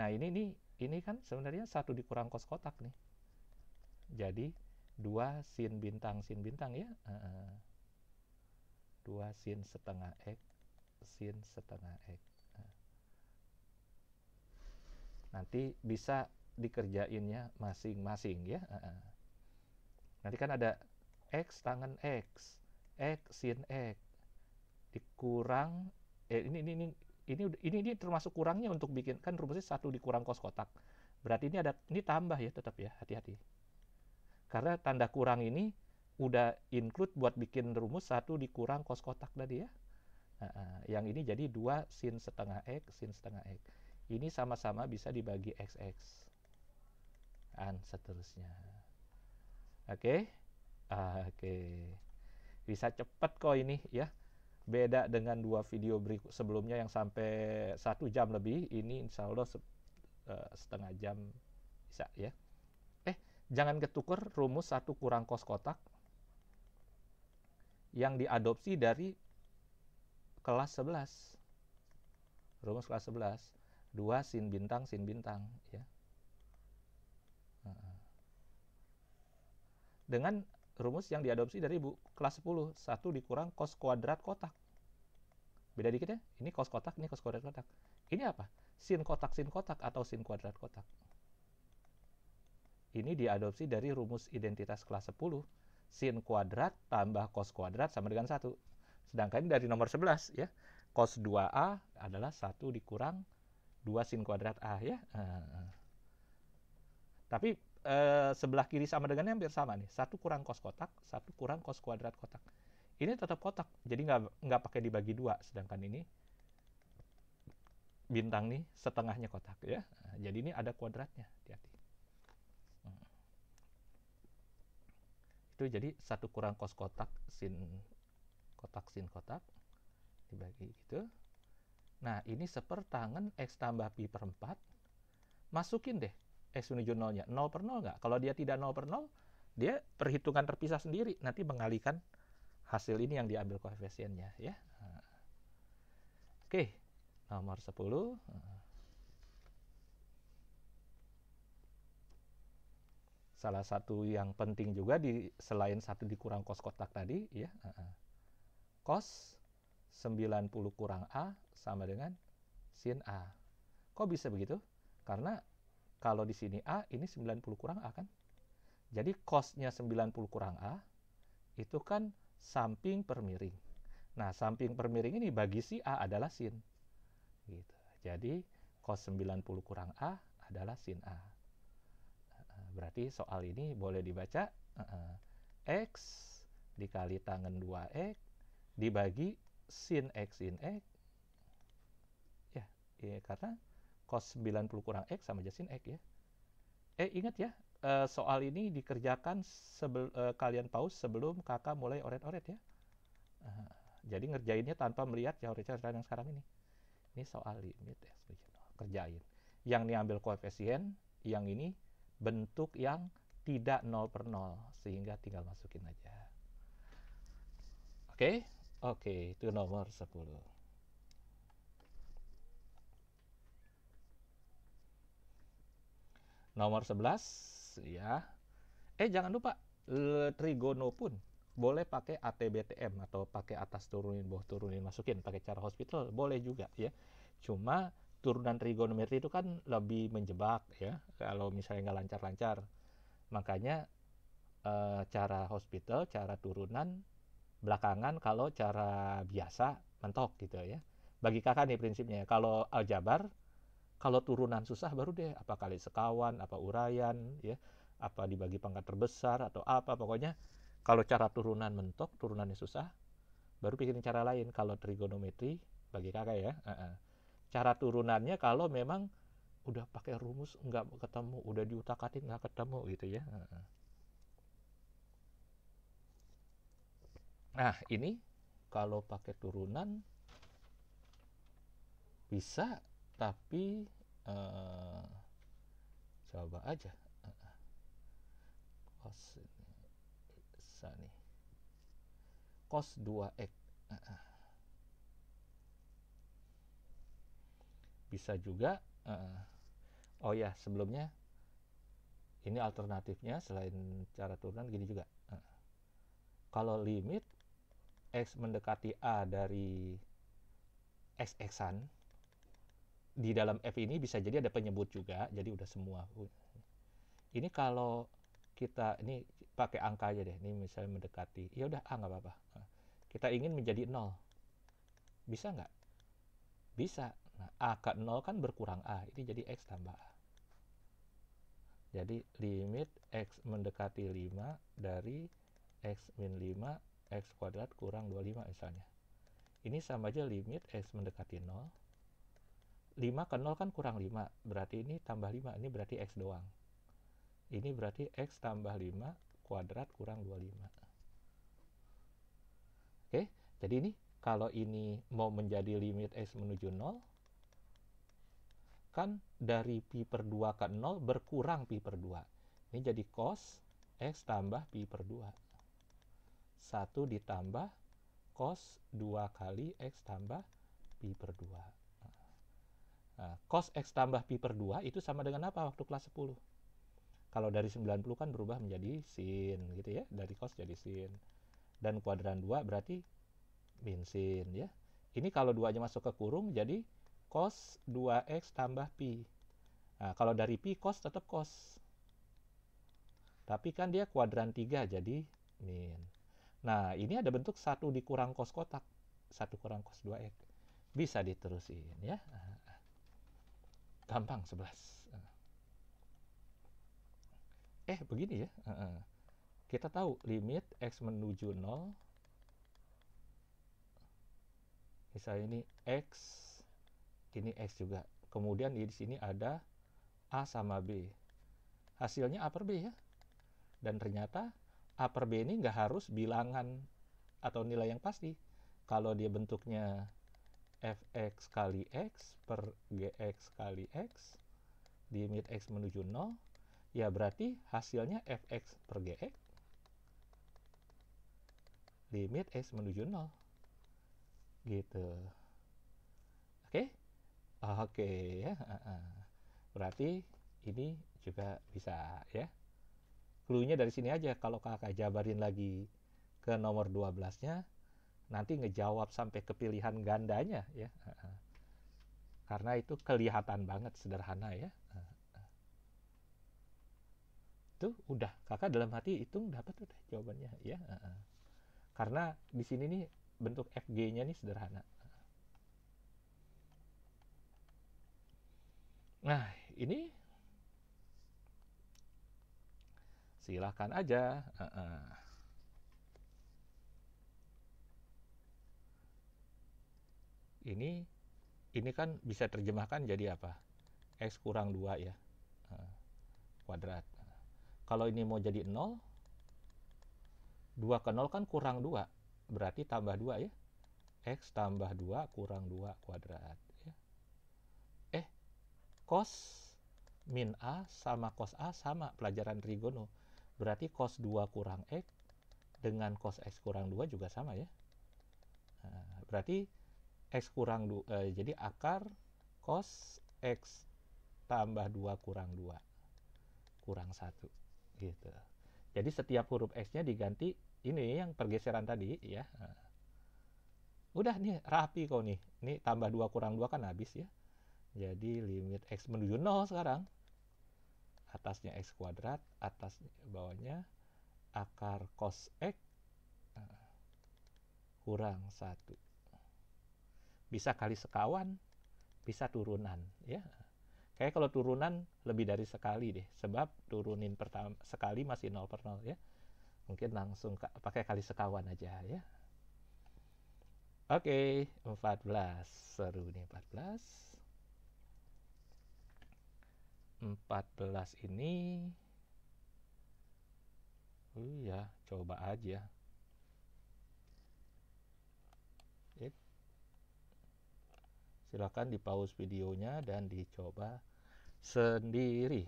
nah ini nih ini kan sebenarnya satu dikurang kos kotak nih jadi dua sin bintang sin bintang ya dua sin setengah x sin setengah x nanti bisa dikerjainnya masing-masing ya nanti kan ada x tangan x x sin x dikurang eh ini ini, ini ini ini ini termasuk kurangnya untuk bikin kan rumusnya satu dikurang kos kotak berarti ini ada ini tambah ya tetap ya hati-hati karena tanda kurang ini udah include buat bikin rumus satu dikurang kos kotak tadi ya nah, yang ini jadi dua sin setengah x sin setengah x ini sama-sama bisa dibagi xx dan seterusnya oke okay? oke okay. bisa cepat kok ini ya Beda dengan dua video berikut sebelumnya yang sampai satu jam lebih, ini insya Allah se uh, setengah jam bisa ya. Eh, jangan ketuker rumus satu kurang kos kotak yang diadopsi dari kelas 11. Rumus kelas 11. dua sin bintang sin bintang ya. Dengan rumus yang diadopsi dari ibu kelas 10 1 dikurang cos kuadrat kotak beda dikit ya ini cos kotak ini cos kuadrat kotak ini apa sin kotak sin kotak atau sin kuadrat kotak ini diadopsi dari rumus identitas kelas 10 sin kuadrat tambah cos kuadrat sama dengan 1 sedangkan ini dari nomor 11 ya cos 2a adalah 1 dikurang 2 sin kuadrat a ya nah, nah, nah. tapi Eh, sebelah kiri sama dengannya hampir sama nih. Satu kurang kos kotak, satu kurang kos kuadrat kotak. Ini tetap kotak, jadi nggak nggak pakai dibagi dua. Sedangkan ini bintang nih setengahnya kotak ya. jadi ini ada kuadratnya, hati-hati. Hmm. Itu jadi satu kurang kos kotak sin kotak sin kotak dibagi itu Nah, ini sepertangan X tambah Pi per 4. Masukin deh Eh, s menuju nolnya. 0 per 0 nggak? Kalau dia tidak 0 per 0, dia perhitungan terpisah sendiri. Nanti mengalihkan hasil ini yang diambil koefisiennya. ya. Oke, nomor 10. Salah satu yang penting juga di selain satu dikurang kos kotak tadi, ya. Kos 90 kurang A sama dengan sin A. Kok bisa begitu? Karena kalau di sini A, ini 90 kurang A kan? Jadi cosnya 90 kurang A itu kan samping per miring. Nah, samping per miring ini bagi si A adalah sin. Gitu. Jadi cos 90 kurang A adalah sin A. Berarti soal ini boleh dibaca X dikali tangan 2X dibagi sin X sin X. Ya, ya karena cos 90 kurang X sama jasin X ya. Eh ingat ya, eh, soal ini dikerjakan sebel, eh, kalian pause sebelum kakak mulai oret-oret ya. Jadi ngerjainnya tanpa melihat ya oret-oret yang sekarang ini. Ini soal limit ya oh, kerjain. Yang ini ambil koefisien, yang ini bentuk yang tidak 0 per 0, sehingga tinggal masukin aja. Oke, okay? oke, okay, itu nomor 10. Nomor 11 ya. Eh jangan lupa eh, trigono pun boleh pakai ATBTM atau pakai atas turunin bawah turunin masukin pakai cara hospital boleh juga ya. Cuma turunan trigonometri itu kan lebih menjebak ya kalau misalnya nggak lancar-lancar. Makanya eh, cara hospital, cara turunan belakangan kalau cara biasa mentok gitu ya. Bagi kakak nih prinsipnya kalau aljabar kalau turunan susah baru deh apa kali sekawan, apa urayan, ya, apa dibagi pangkat terbesar atau apa pokoknya kalau cara turunan mentok, turunannya susah, baru pikirin cara lain kalau trigonometri bagi kakak ya. Uh -uh. Cara turunannya kalau memang udah pakai rumus nggak ketemu, udah diutak-atik nggak ketemu gitu ya. Uh -uh. Nah, ini kalau pakai turunan bisa tapi uh, coba aja cos eh, eh. ini bisa nih cos 2x bisa juga uh, oh ya sebelumnya ini alternatifnya selain cara turunan gini juga uh, kalau limit x mendekati a dari x x-an di dalam F ini bisa jadi ada penyebut juga, jadi udah semua. Ini kalau kita ini pakai angka aja deh, ini misalnya mendekati, ya udah A ah, nggak apa-apa. Kita ingin menjadi nol, bisa nggak? Bisa. Nah, A ke 0 kan berkurang A, ini jadi X tambah A. Jadi limit X mendekati 5 dari X min 5, X kuadrat kurang 25 misalnya. Ini sama aja limit X mendekati 0 5 ke 0 kan kurang 5 berarti ini tambah 5 ini berarti X doang ini berarti X tambah 5 kuadrat kurang 25 oke jadi ini kalau ini mau menjadi limit X menuju 0 kan dari pi per 2 ke 0 berkurang pi per 2 ini jadi cos X tambah pi per 2 1 ditambah cos 2 kali X tambah pi per 2 oke Nah, cos X tambah Pi per 2 itu sama dengan apa waktu kelas 10? Kalau dari 90 kan berubah menjadi sin gitu ya. Dari cos jadi sin. Dan kuadran 2 berarti min sin ya. Ini kalau 2 aja masuk ke kurung jadi cos 2x tambah pi. Nah, kalau dari pi cos tetap cos. Tapi kan dia kuadran 3 jadi min. Nah, ini ada bentuk 1 dikurang cos kotak. 1 kurang cos 2x. Bisa diterusin ya. Nah gampang 11 eh, eh begini ya kita tahu limit x menuju nol misalnya ini x ini x juga kemudian di sini ada a sama b hasilnya a per b ya dan ternyata a per b ini nggak harus bilangan atau nilai yang pasti kalau dia bentuknya fx kali x per gx kali x limit x menuju 0 ya berarti hasilnya fx per gx limit x menuju 0 gitu oke okay? oke okay, ya berarti ini juga bisa ya cluenya dari sini aja kalau kakak jabarin lagi ke nomor 12 nya nanti ngejawab sampai ke pilihan gandanya ya karena itu kelihatan banget sederhana ya itu udah kakak dalam hati itu dapat udah jawabannya ya karena di sini nih bentuk FG-nya nih sederhana nah ini silahkan aja uh -uh. ini ini kan bisa terjemahkan jadi apa x kurang 2 ya eh, kuadrat kalau ini mau jadi 0 2 ke 0 kan kurang 2 berarti tambah 2 ya x tambah 2 kurang 2 kuadrat ya. eh cos min a sama cos a sama pelajaran trigono berarti cos 2 kurang x dengan cos x kurang 2 juga sama ya nah, berarti X kurang 2. Eh, jadi akar cos X tambah 2 kurang 2. Kurang 1. Gitu. Jadi setiap huruf X-nya diganti ini yang pergeseran tadi ya. Udah nih rapi kau nih. Ini tambah 2 kurang 2 kan habis ya. Jadi limit X menuju 0 sekarang. Atasnya X kuadrat, atas bawahnya akar cos X eh, kurang 1 bisa kali sekawan bisa turunan ya kayak kalau turunan lebih dari sekali deh sebab turunin pertama sekali masih nol per nol, ya mungkin langsung ka pakai kali sekawan aja ya oke okay, 14 seru nih 14 14 ini uh, ya coba aja silahkan di pause videonya dan dicoba sendiri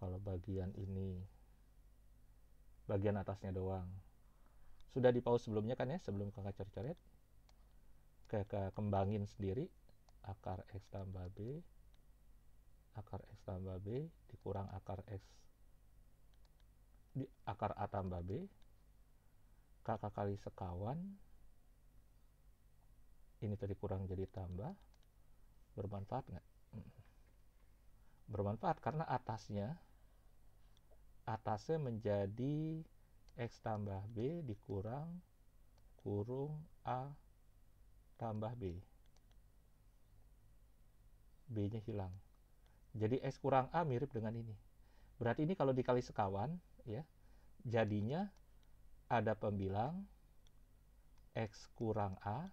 kalau bagian ini bagian atasnya doang sudah di pause sebelumnya kan ya sebelum kakak coret-coret kakak kembangin sendiri akar x tambah b akar x tambah b dikurang akar x di akar a tambah b kakak kali sekawan ini tadi kurang jadi tambah bermanfaat nggak hmm. bermanfaat karena atasnya atasnya menjadi x tambah b dikurang kurung a tambah b b nya hilang jadi x kurang a mirip dengan ini berarti ini kalau dikali sekawan ya jadinya ada pembilang, X kurang A,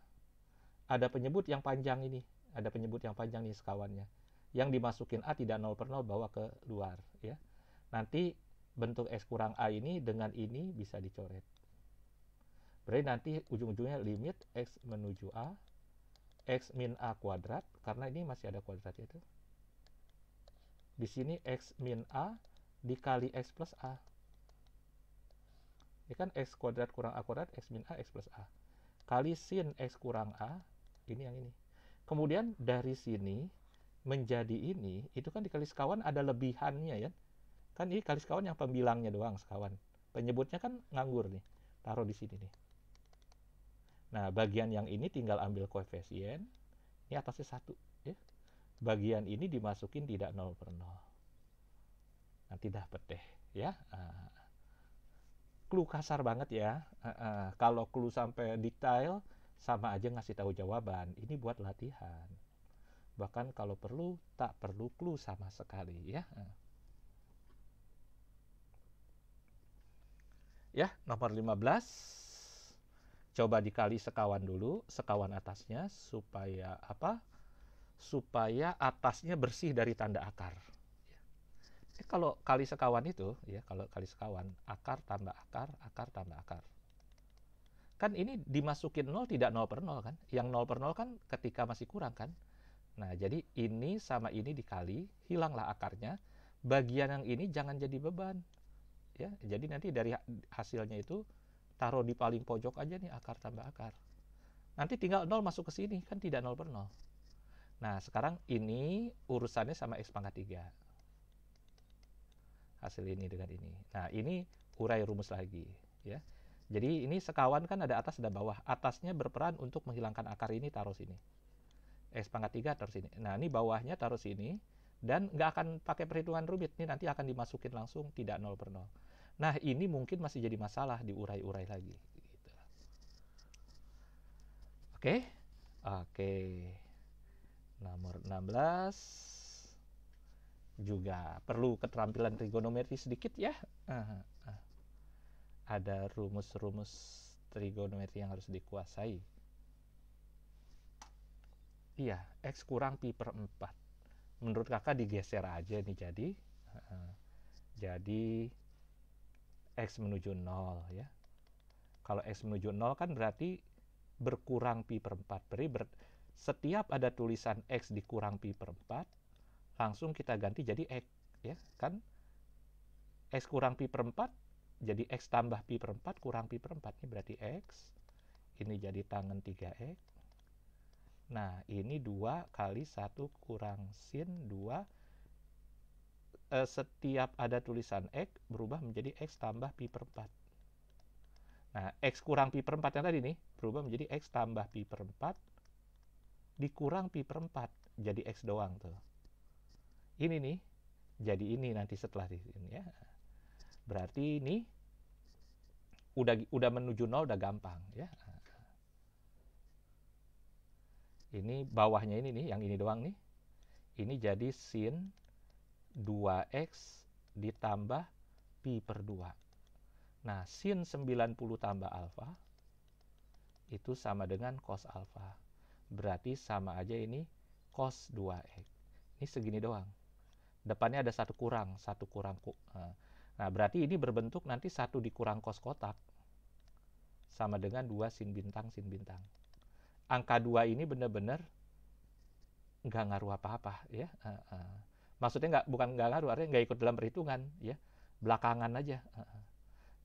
ada penyebut yang panjang ini, ada penyebut yang panjang nih sekawannya, yang dimasukin A tidak 0 per 0 bawa ke luar. ya. Nanti bentuk X kurang A ini dengan ini bisa dicoret. Berarti nanti ujung-ujungnya limit X menuju A, X min A kuadrat, karena ini masih ada kuadrat itu. Di sini X min A dikali X plus A ini ya kan X kuadrat kurang A kuadrat, X min A, X plus A. Kali sin X kurang A, ini yang ini. Kemudian dari sini menjadi ini, itu kan dikali sekawan ada lebihannya ya. Kan ini kali sekawan yang pembilangnya doang sekawan. Penyebutnya kan nganggur nih. Taruh di sini nih. Nah, bagian yang ini tinggal ambil koefisien. Ini atasnya satu ya. Bagian ini dimasukin tidak nol per nol Nanti dapat deh ya. Nah clue kasar banget ya. Uh, uh, kalau clue sampai detail sama aja ngasih tahu jawaban. Ini buat latihan. Bahkan kalau perlu tak perlu clue sama sekali ya. Uh. Ya, nomor 15. Coba dikali sekawan dulu, sekawan atasnya supaya apa? Supaya atasnya bersih dari tanda akar. Tapi eh, kalau kali sekawan itu, ya kalau kali sekawan, akar tambah akar, akar tambah akar. Kan ini dimasukin 0 tidak 0 per 0 kan? Yang 0 per 0 kan ketika masih kurang kan? Nah, jadi ini sama ini dikali, hilanglah akarnya. Bagian yang ini jangan jadi beban. Ya, jadi nanti dari hasilnya itu taruh di paling pojok aja nih akar tambah akar. Nanti tinggal 0 masuk ke sini, kan tidak 0 per 0. Nah, sekarang ini urusannya sama x pangkat 3 hasil ini dengan ini. Nah, ini urai rumus lagi, ya. Jadi ini sekawan kan ada atas ada bawah. Atasnya berperan untuk menghilangkan akar ini taruh sini. X eh, pangkat 3 taruh sini. Nah, ini bawahnya taruh sini. Dan nggak akan pakai perhitungan rumit. Ini nanti akan dimasukin langsung tidak nol per nol. Nah, ini mungkin masih jadi masalah diurai-urai lagi. Gitu. Oke? Oke. Nomor 16 juga perlu keterampilan trigonometri sedikit ya uh, uh. ada rumus-rumus trigonometri yang harus dikuasai iya x kurang pi per 4 menurut kakak digeser aja nih jadi uh, jadi x menuju 0 ya kalau x menuju 0 kan berarti berkurang pi per 4 berarti ber, setiap ada tulisan x dikurang pi per 4 langsung kita ganti jadi X ya kan X kurang Pi per 4 jadi X tambah Pi per 4 kurang Pi per 4 ini berarti X ini jadi tangan 3X nah ini 2 kali 1 kurang sin 2 eh, setiap ada tulisan X berubah menjadi X tambah Pi per 4 Nah, X kurang Pi per 4 yang tadi nih, berubah menjadi X tambah Pi per 4 dikurang Pi per 4. Jadi X doang tuh ini nih jadi ini nanti setelah di sini ya. Berarti ini udah udah menuju nol udah gampang ya. Ini bawahnya ini nih, yang ini doang nih. Ini jadi sin 2x ditambah pi per 2. Nah, sin 90 tambah alfa itu sama dengan cos alfa. Berarti sama aja ini cos 2x. Ini segini doang depannya ada satu kurang, satu kurang. Eh. Nah, berarti ini berbentuk nanti satu dikurang kos kotak sama dengan dua sin bintang sin bintang. Angka dua ini benar-benar nggak ngaruh apa-apa ya. Eh, eh. Maksudnya nggak bukan nggak ngaruh, artinya nggak ikut dalam perhitungan ya. Belakangan aja.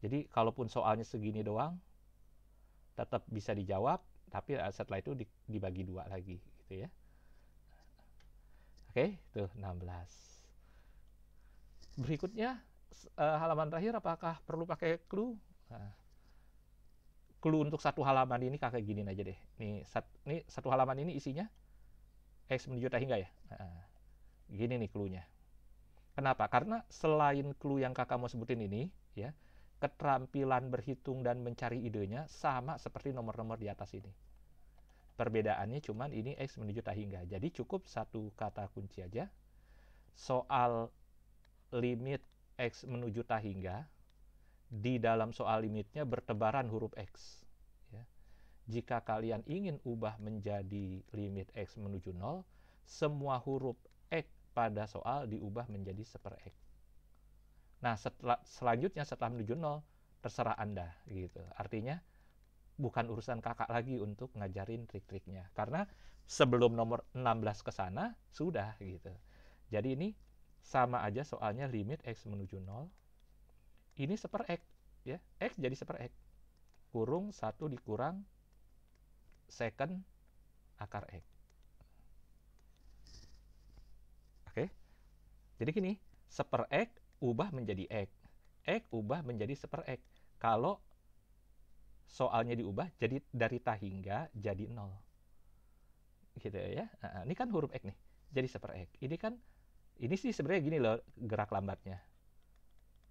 Jadi kalaupun soalnya segini doang, tetap bisa dijawab, tapi setelah itu dibagi dua lagi gitu ya. Oke, tuh 16 berikutnya uh, halaman terakhir apakah perlu pakai clue nah, clue untuk satu halaman ini kakek gini aja deh nih sat, nih satu halaman ini isinya x menuju tak hingga ya nah, gini nih clu-nya. kenapa karena selain clue yang kakak mau sebutin ini ya keterampilan berhitung dan mencari idenya sama seperti nomor-nomor di atas ini perbedaannya cuman ini x menuju tak hingga jadi cukup satu kata kunci aja soal limit X menuju tak hingga di dalam soal limitnya bertebaran huruf X. Ya. Jika kalian ingin ubah menjadi limit X menuju 0, semua huruf X pada soal diubah menjadi seper X. Nah, setelah, selanjutnya setelah menuju 0, terserah Anda. gitu. Artinya, bukan urusan kakak lagi untuk ngajarin trik-triknya. Karena sebelum nomor 16 ke sana, sudah. gitu. Jadi ini sama aja soalnya limit X menuju 0. Ini seper X. Ya. X jadi seper X. Kurung 1 dikurang second akar X. Oke. Jadi gini, seper X ubah menjadi X. X ubah menjadi seper X. Kalau soalnya diubah jadi dari hingga jadi nol gitu ya nah, ini kan huruf x nih jadi seper x ini kan ini sih sebenarnya gini loh gerak lambatnya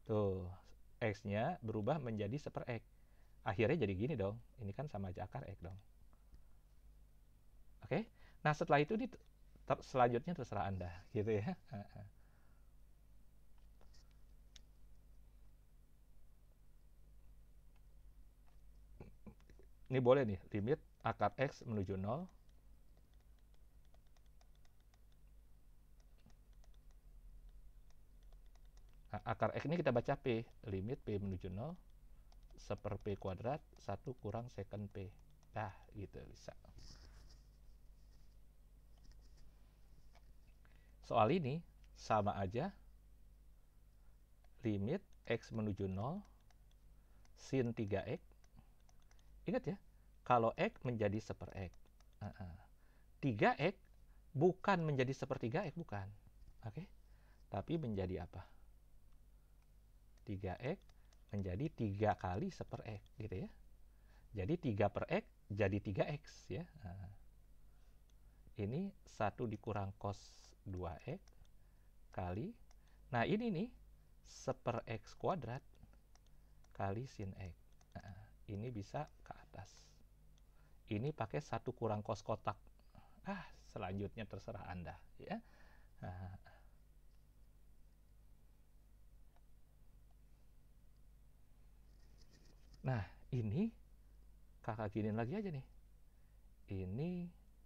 tuh x-nya berubah menjadi seper x akhirnya jadi gini dong ini kan sama aja akar x dong oke okay? nah setelah itu di selanjutnya terserah anda *laughs* gitu ya ini boleh nih limit akar x menuju 0 Nah, akar X ini kita baca P, limit P menuju 0, 1 per P kuadrat, 1 kurang second P. Nah, gitu bisa. Soal ini sama aja, limit X menuju 0, sin 3X. Ingat ya, kalau X menjadi 1 per X. Uh -uh. 3X bukan menjadi 3 X, bukan. Oke, okay? tapi menjadi apa? 3X menjadi 3 kali 1 per X gitu ya. Jadi 3 per X jadi 3X ya. Nah, ini 1 dikurang cos 2X kali. Nah ini nih 1 per X kuadrat kali sin X. Nah, ini bisa ke atas. Ini pakai 1 kurang cos kotak. Ah selanjutnya terserah Anda ya. Nah, Nah, ini kakak giniin lagi aja nih. Ini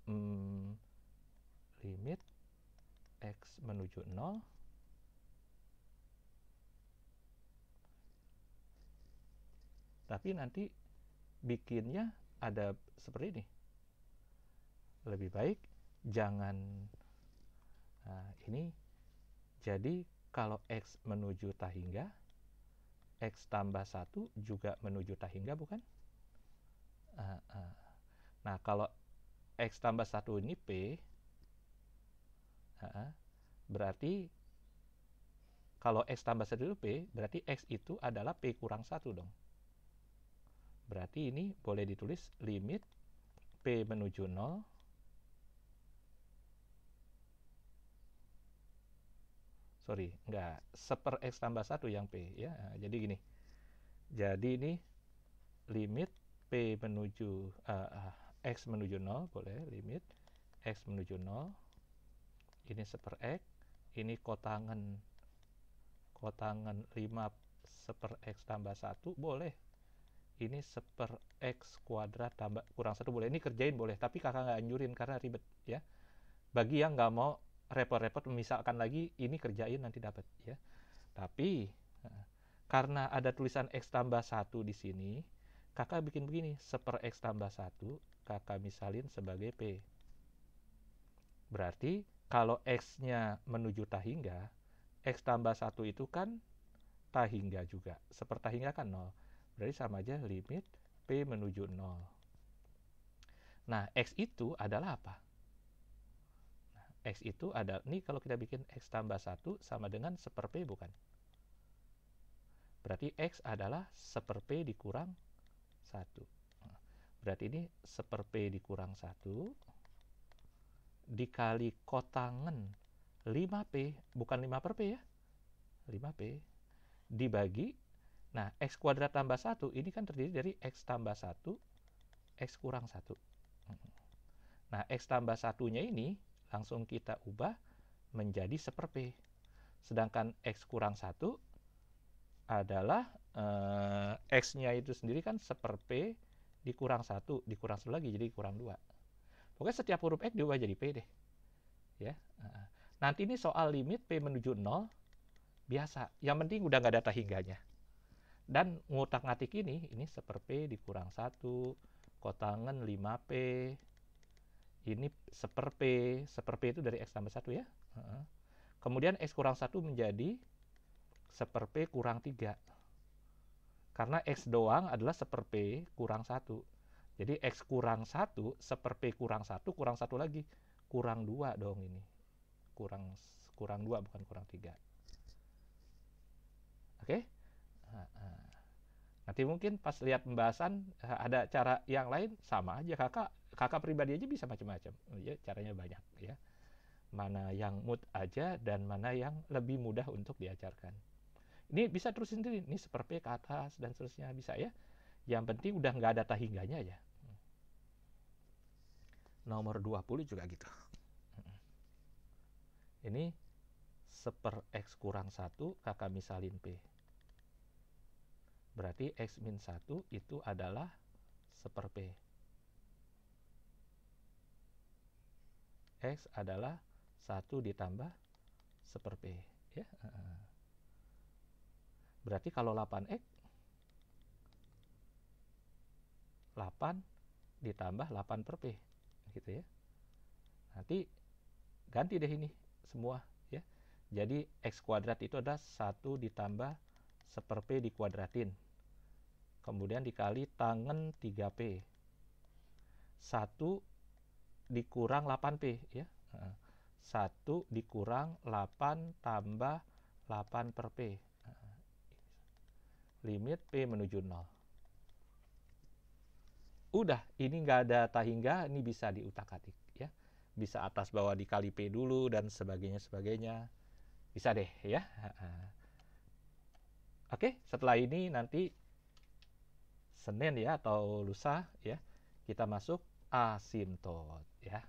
hmm, limit x menuju 0 tapi nanti bikinnya ada seperti ini lebih baik jangan nah, ini jadi kalau x menuju tahingga X tambah 1 juga menuju tak hingga bukan? Uh, uh. Nah, kalau X tambah 1 ini P, uh, berarti kalau X tambah 1 itu P, berarti X itu adalah P kurang 1 dong. Berarti ini boleh ditulis limit P menuju 0, sorry enggak seper x tambah satu yang p ya jadi gini jadi ini limit p menuju uh, x menuju 0 boleh limit x menuju 0 ini seper x ini kotangan kotangan lima seper x tambah satu boleh ini seper x kuadrat tambah kurang satu boleh ini kerjain boleh tapi kakak nggak anjurin karena ribet ya bagi yang nggak mau repot-repot memisalkan lagi ini kerjain nanti dapat ya. Tapi karena ada tulisan x tambah satu di sini, kakak bikin begini, seper x tambah satu, kakak misalin sebagai p. Berarti kalau x-nya menuju tak hingga, x tambah satu itu kan tak hingga juga. Seper hingga kan nol. Berarti sama aja limit P menuju nol. Nah, X itu adalah apa? X itu ada, ini kalau kita bikin X tambah 1 sama dengan 1 per P bukan? Berarti X adalah 1 per P dikurang 1. Berarti ini 1 per P dikurang 1 dikali kotangan 5P, bukan 5 per P ya, 5P dibagi, nah X kuadrat tambah 1 ini kan terdiri dari X tambah 1, X kurang 1. Nah, X tambah satunya ini langsung kita ubah menjadi seperp, Sedangkan X kurang satu adalah e, X-nya itu sendiri kan seperp dikurang satu dikurang satu lagi jadi kurang dua. Pokoknya setiap huruf X diubah jadi P deh. Ya. Nanti ini soal limit P menuju 0, biasa. Yang penting udah nggak data hingganya. Dan ngutak-ngatik ini, ini seperp P dikurang 1, kotangan 5P, ini seper P, seper P itu dari X tambah 1 ya. Kemudian X kurang 1 menjadi seper P kurang 3. Karena X doang adalah seper P kurang 1. Jadi X kurang 1, seper P kurang 1, kurang 1 lagi. Kurang 2 dong ini. Kurang kurang 2 bukan kurang 3. Oke? Nanti mungkin pas lihat pembahasan eh, ada cara yang lain sama aja kakak kakak pribadi aja bisa macam-macam ya caranya banyak ya mana yang mood aja dan mana yang lebih mudah untuk diajarkan ini bisa terus sendiri ini seperti ke atas dan seterusnya bisa ya yang penting udah nggak ada tahingganya ya nomor 20 juga gitu ini seper X kurang satu, kakak misalin P berarti X min satu itu adalah seper P X adalah 1 ditambah seperpi. Ya. Berarti kalau 8X, 8 ditambah 8 per P. Gitu ya. Nanti ganti deh ini semua. ya. Jadi X kuadrat itu adalah 1 ditambah seper P dikuadratin. Kemudian dikali tangan 3P. 1 dikurang 8P ya. 1 dikurang 8 tambah 8 per P. Limit P menuju 0. Udah, ini nggak ada tahingga, ini bisa diutak-atik. ya Bisa atas bawah dikali P dulu dan sebagainya-sebagainya. Bisa deh ya. Oke, setelah ini nanti Senin ya atau lusa ya kita masuk asimtot ya.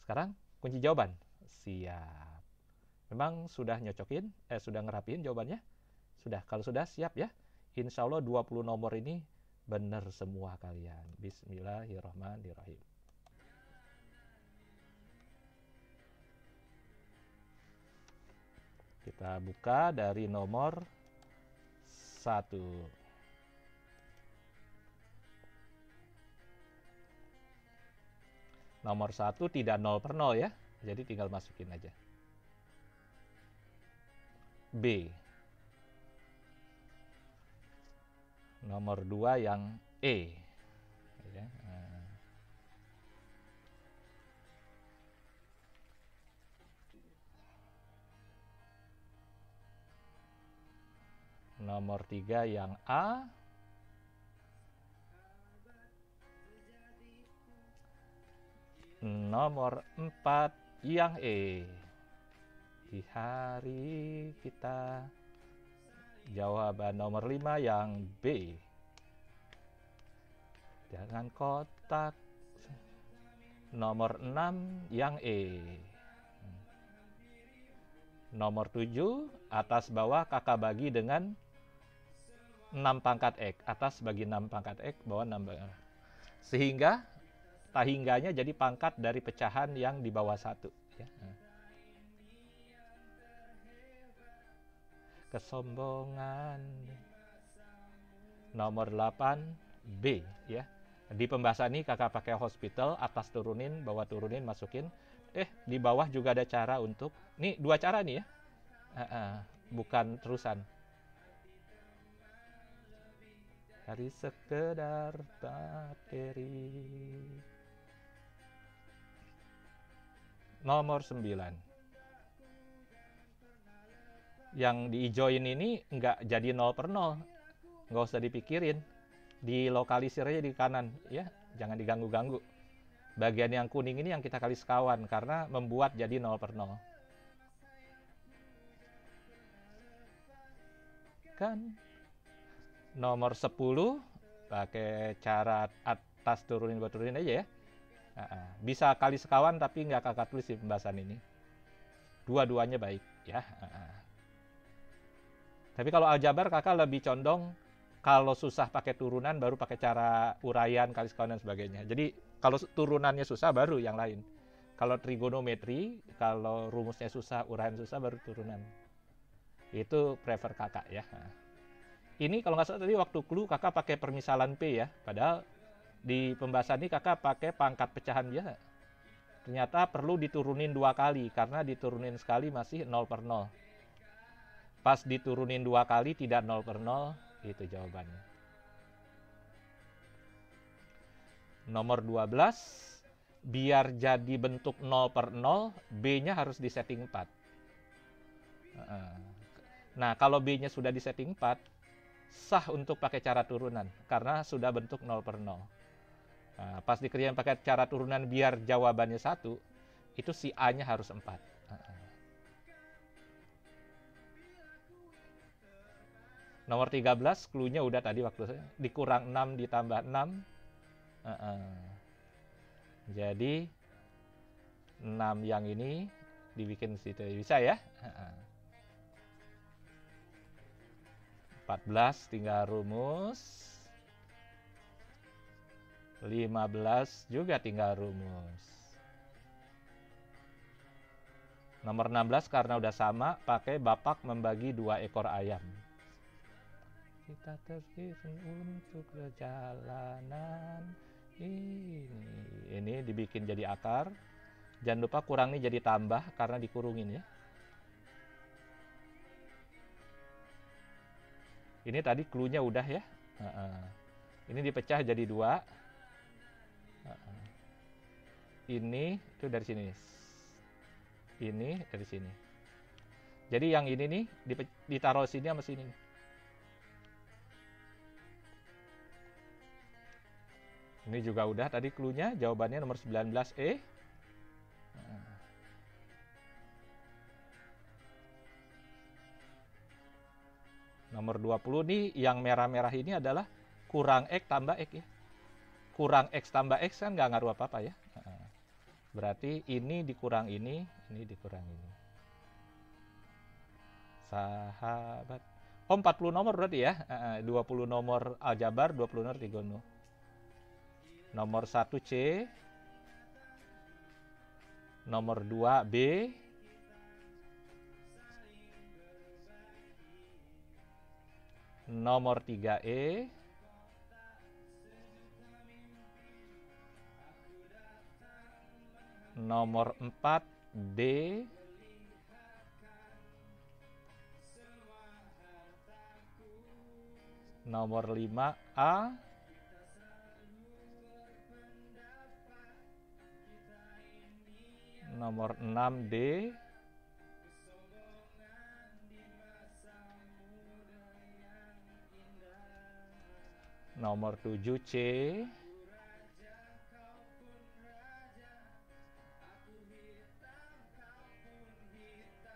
Sekarang kunci jawaban. Siap. Memang sudah nyocokin, eh sudah ngerapin jawabannya? Sudah. Kalau sudah siap ya. Insya Allah 20 nomor ini benar semua kalian. Bismillahirrahmanirrahim. Kita buka dari nomor satu nomor satu tidak 0 per 0 ya, jadi tinggal masukin aja. B. Nomor 2 yang E. Ya. Eh. Nomor 3 yang A. Nomor 4 yang E. Di hari kita jawaban nomor 5 yang B. Jangan kotak nomor 6 yang E. Nomor 7 atas bawah kakak bagi dengan 6 pangkat X. Atas bagi 6 pangkat X, bawah 6 Sehingga tahingganya jadi pangkat dari pecahan yang di bawah satu. Ya. Hmm. Kesombongan nomor 8 B ya. Di pembahasan ini kakak pakai hospital atas turunin, bawah turunin, masukin. Eh di bawah juga ada cara untuk nih dua cara nih ya. Uh -uh, bukan terusan. Dari sekedar materi nomor 9 yang diijoin ini nggak jadi nol per nol nggak usah dipikirin dilokalisir aja di kanan ya jangan diganggu-ganggu bagian yang kuning ini yang kita kali sekawan karena membuat jadi nol per nol kan nomor 10 pakai cara atas turunin buat turunin aja ya Uh, Bisa kali sekawan tapi nggak kakak tulis di pembahasan ini. Dua-duanya baik ya. Uh, uh. Tapi kalau aljabar kakak lebih condong kalau susah pakai turunan baru pakai cara uraian kali sekawan dan sebagainya. Jadi kalau turunannya susah baru yang lain. Kalau trigonometri, kalau rumusnya susah, uraian susah baru turunan. Itu prefer kakak ya. Ini kalau nggak salah tadi waktu clue kakak pakai permisalan P ya. Padahal di pembahasan ini kakak pakai pangkat pecahan biasa ternyata perlu diturunin dua kali karena diturunin sekali masih 0 per 0 pas diturunin dua kali tidak 0 per 0 itu jawabannya nomor 12 biar jadi bentuk 0 per 0 B nya harus di setting 4 nah kalau B nya sudah di setting 4 sah untuk pakai cara turunan karena sudah bentuk 0 per 0 Nah, pas dikerjain pakai cara turunan biar jawabannya satu, itu si A-nya harus empat. Nomor 13, clue-nya udah tadi waktu saya. Dikurang 6 ditambah 6. Uh -uh. Jadi, 6 yang ini dibikin situ. Bisa ya? Uh -uh. 14 tinggal rumus. 15 juga tinggal rumus. Nomor 16 karena udah sama, pakai bapak membagi dua ekor ayam. Kita terkirim untuk perjalanan ini. Ini dibikin jadi akar. Jangan lupa kurang jadi tambah karena dikurungin ya. Ini tadi klunya udah ya. Ini dipecah jadi dua ini itu dari sini ini dari sini jadi yang ini nih ditaruh sini sama sini ini juga udah tadi cluenya jawabannya nomor 19E nomor 20 nih yang merah-merah ini adalah kurang X tambah X ya kurang X tambah X kan nggak ngaruh apa-apa ya. Berarti ini dikurang ini, ini dikurang ini. Sahabat. Oh, 40 nomor berarti ya. 20 nomor aljabar, 20 nomor trigono. Nomor 1C. Nomor 2B. Nomor 3E. nomor 4 D nomor 5 A nomor 6 D nomor 7 C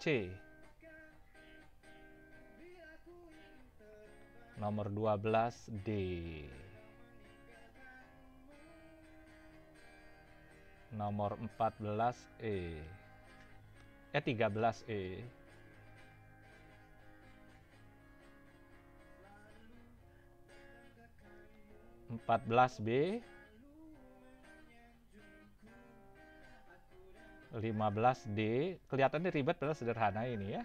C. Nomor 12 D. Nomor 14 E. Eh 13 E. Empat belas B, 15D. Kelihatannya ribet padahal sederhana ini ya.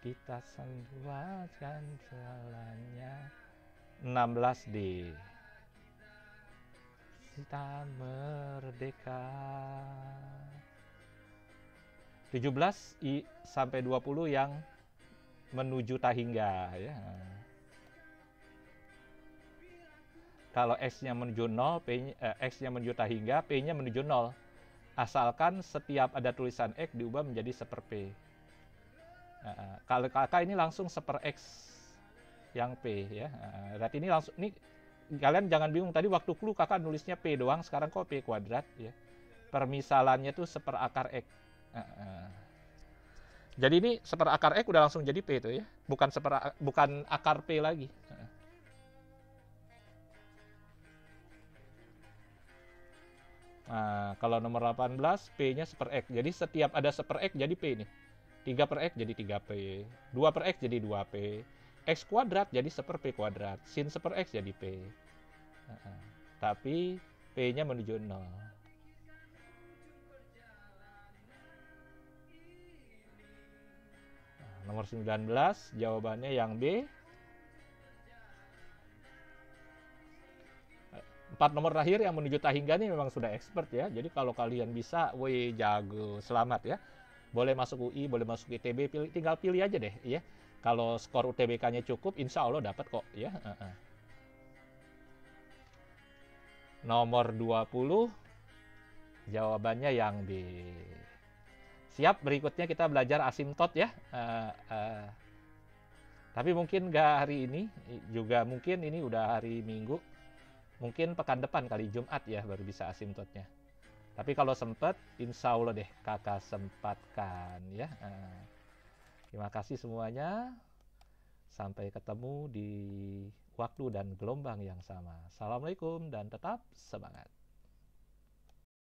Kita seluaskan jalannya 16D. Kita merdeka. 17 I sampai 20 yang menuju Tahingga ya. Kalau X-nya menuju 0, X-nya eh, menuju tak hingga, P-nya menuju 0. Asalkan setiap ada tulisan X diubah menjadi seper P. Nah, eh, kalau kakak ini langsung seper X yang P ya. Eh, berarti ini langsung, ini kalian jangan bingung tadi waktu clue kakak nulisnya P doang, sekarang kok P kuadrat ya. Permisalannya tuh seper akar X. Nah, Jadi ini seper akar X udah langsung jadi P itu ya. Bukan seper, bukan akar P lagi. Nah, Nah, kalau nomor 18 P-nya 1 per X. Jadi setiap ada 1 per X jadi P ini. 3 per X jadi 3P. 2 per X jadi 2P. X kuadrat jadi 1 per P kuadrat. Sin 1 per X jadi P. Nah, tapi P-nya menuju 0. Nah, nomor 19 jawabannya yang B empat nomor terakhir yang menuju Tahingga ini memang sudah expert ya. Jadi kalau kalian bisa, woi jago, selamat ya. Boleh masuk UI, boleh masuk ITB, pilih, tinggal pilih aja deh ya. Kalau skor UTBK-nya cukup, insya Allah dapat kok ya. Uh -uh. Nomor 20, jawabannya yang B. Siap, berikutnya kita belajar asimtot ya. Uh, uh. Tapi mungkin nggak hari ini, juga mungkin ini udah hari Minggu mungkin pekan depan kali Jumat ya baru bisa asimtotnya. Tapi kalau sempat, insya Allah deh kakak sempatkan ya. Eh, terima kasih semuanya. Sampai ketemu di waktu dan gelombang yang sama. Assalamualaikum dan tetap semangat.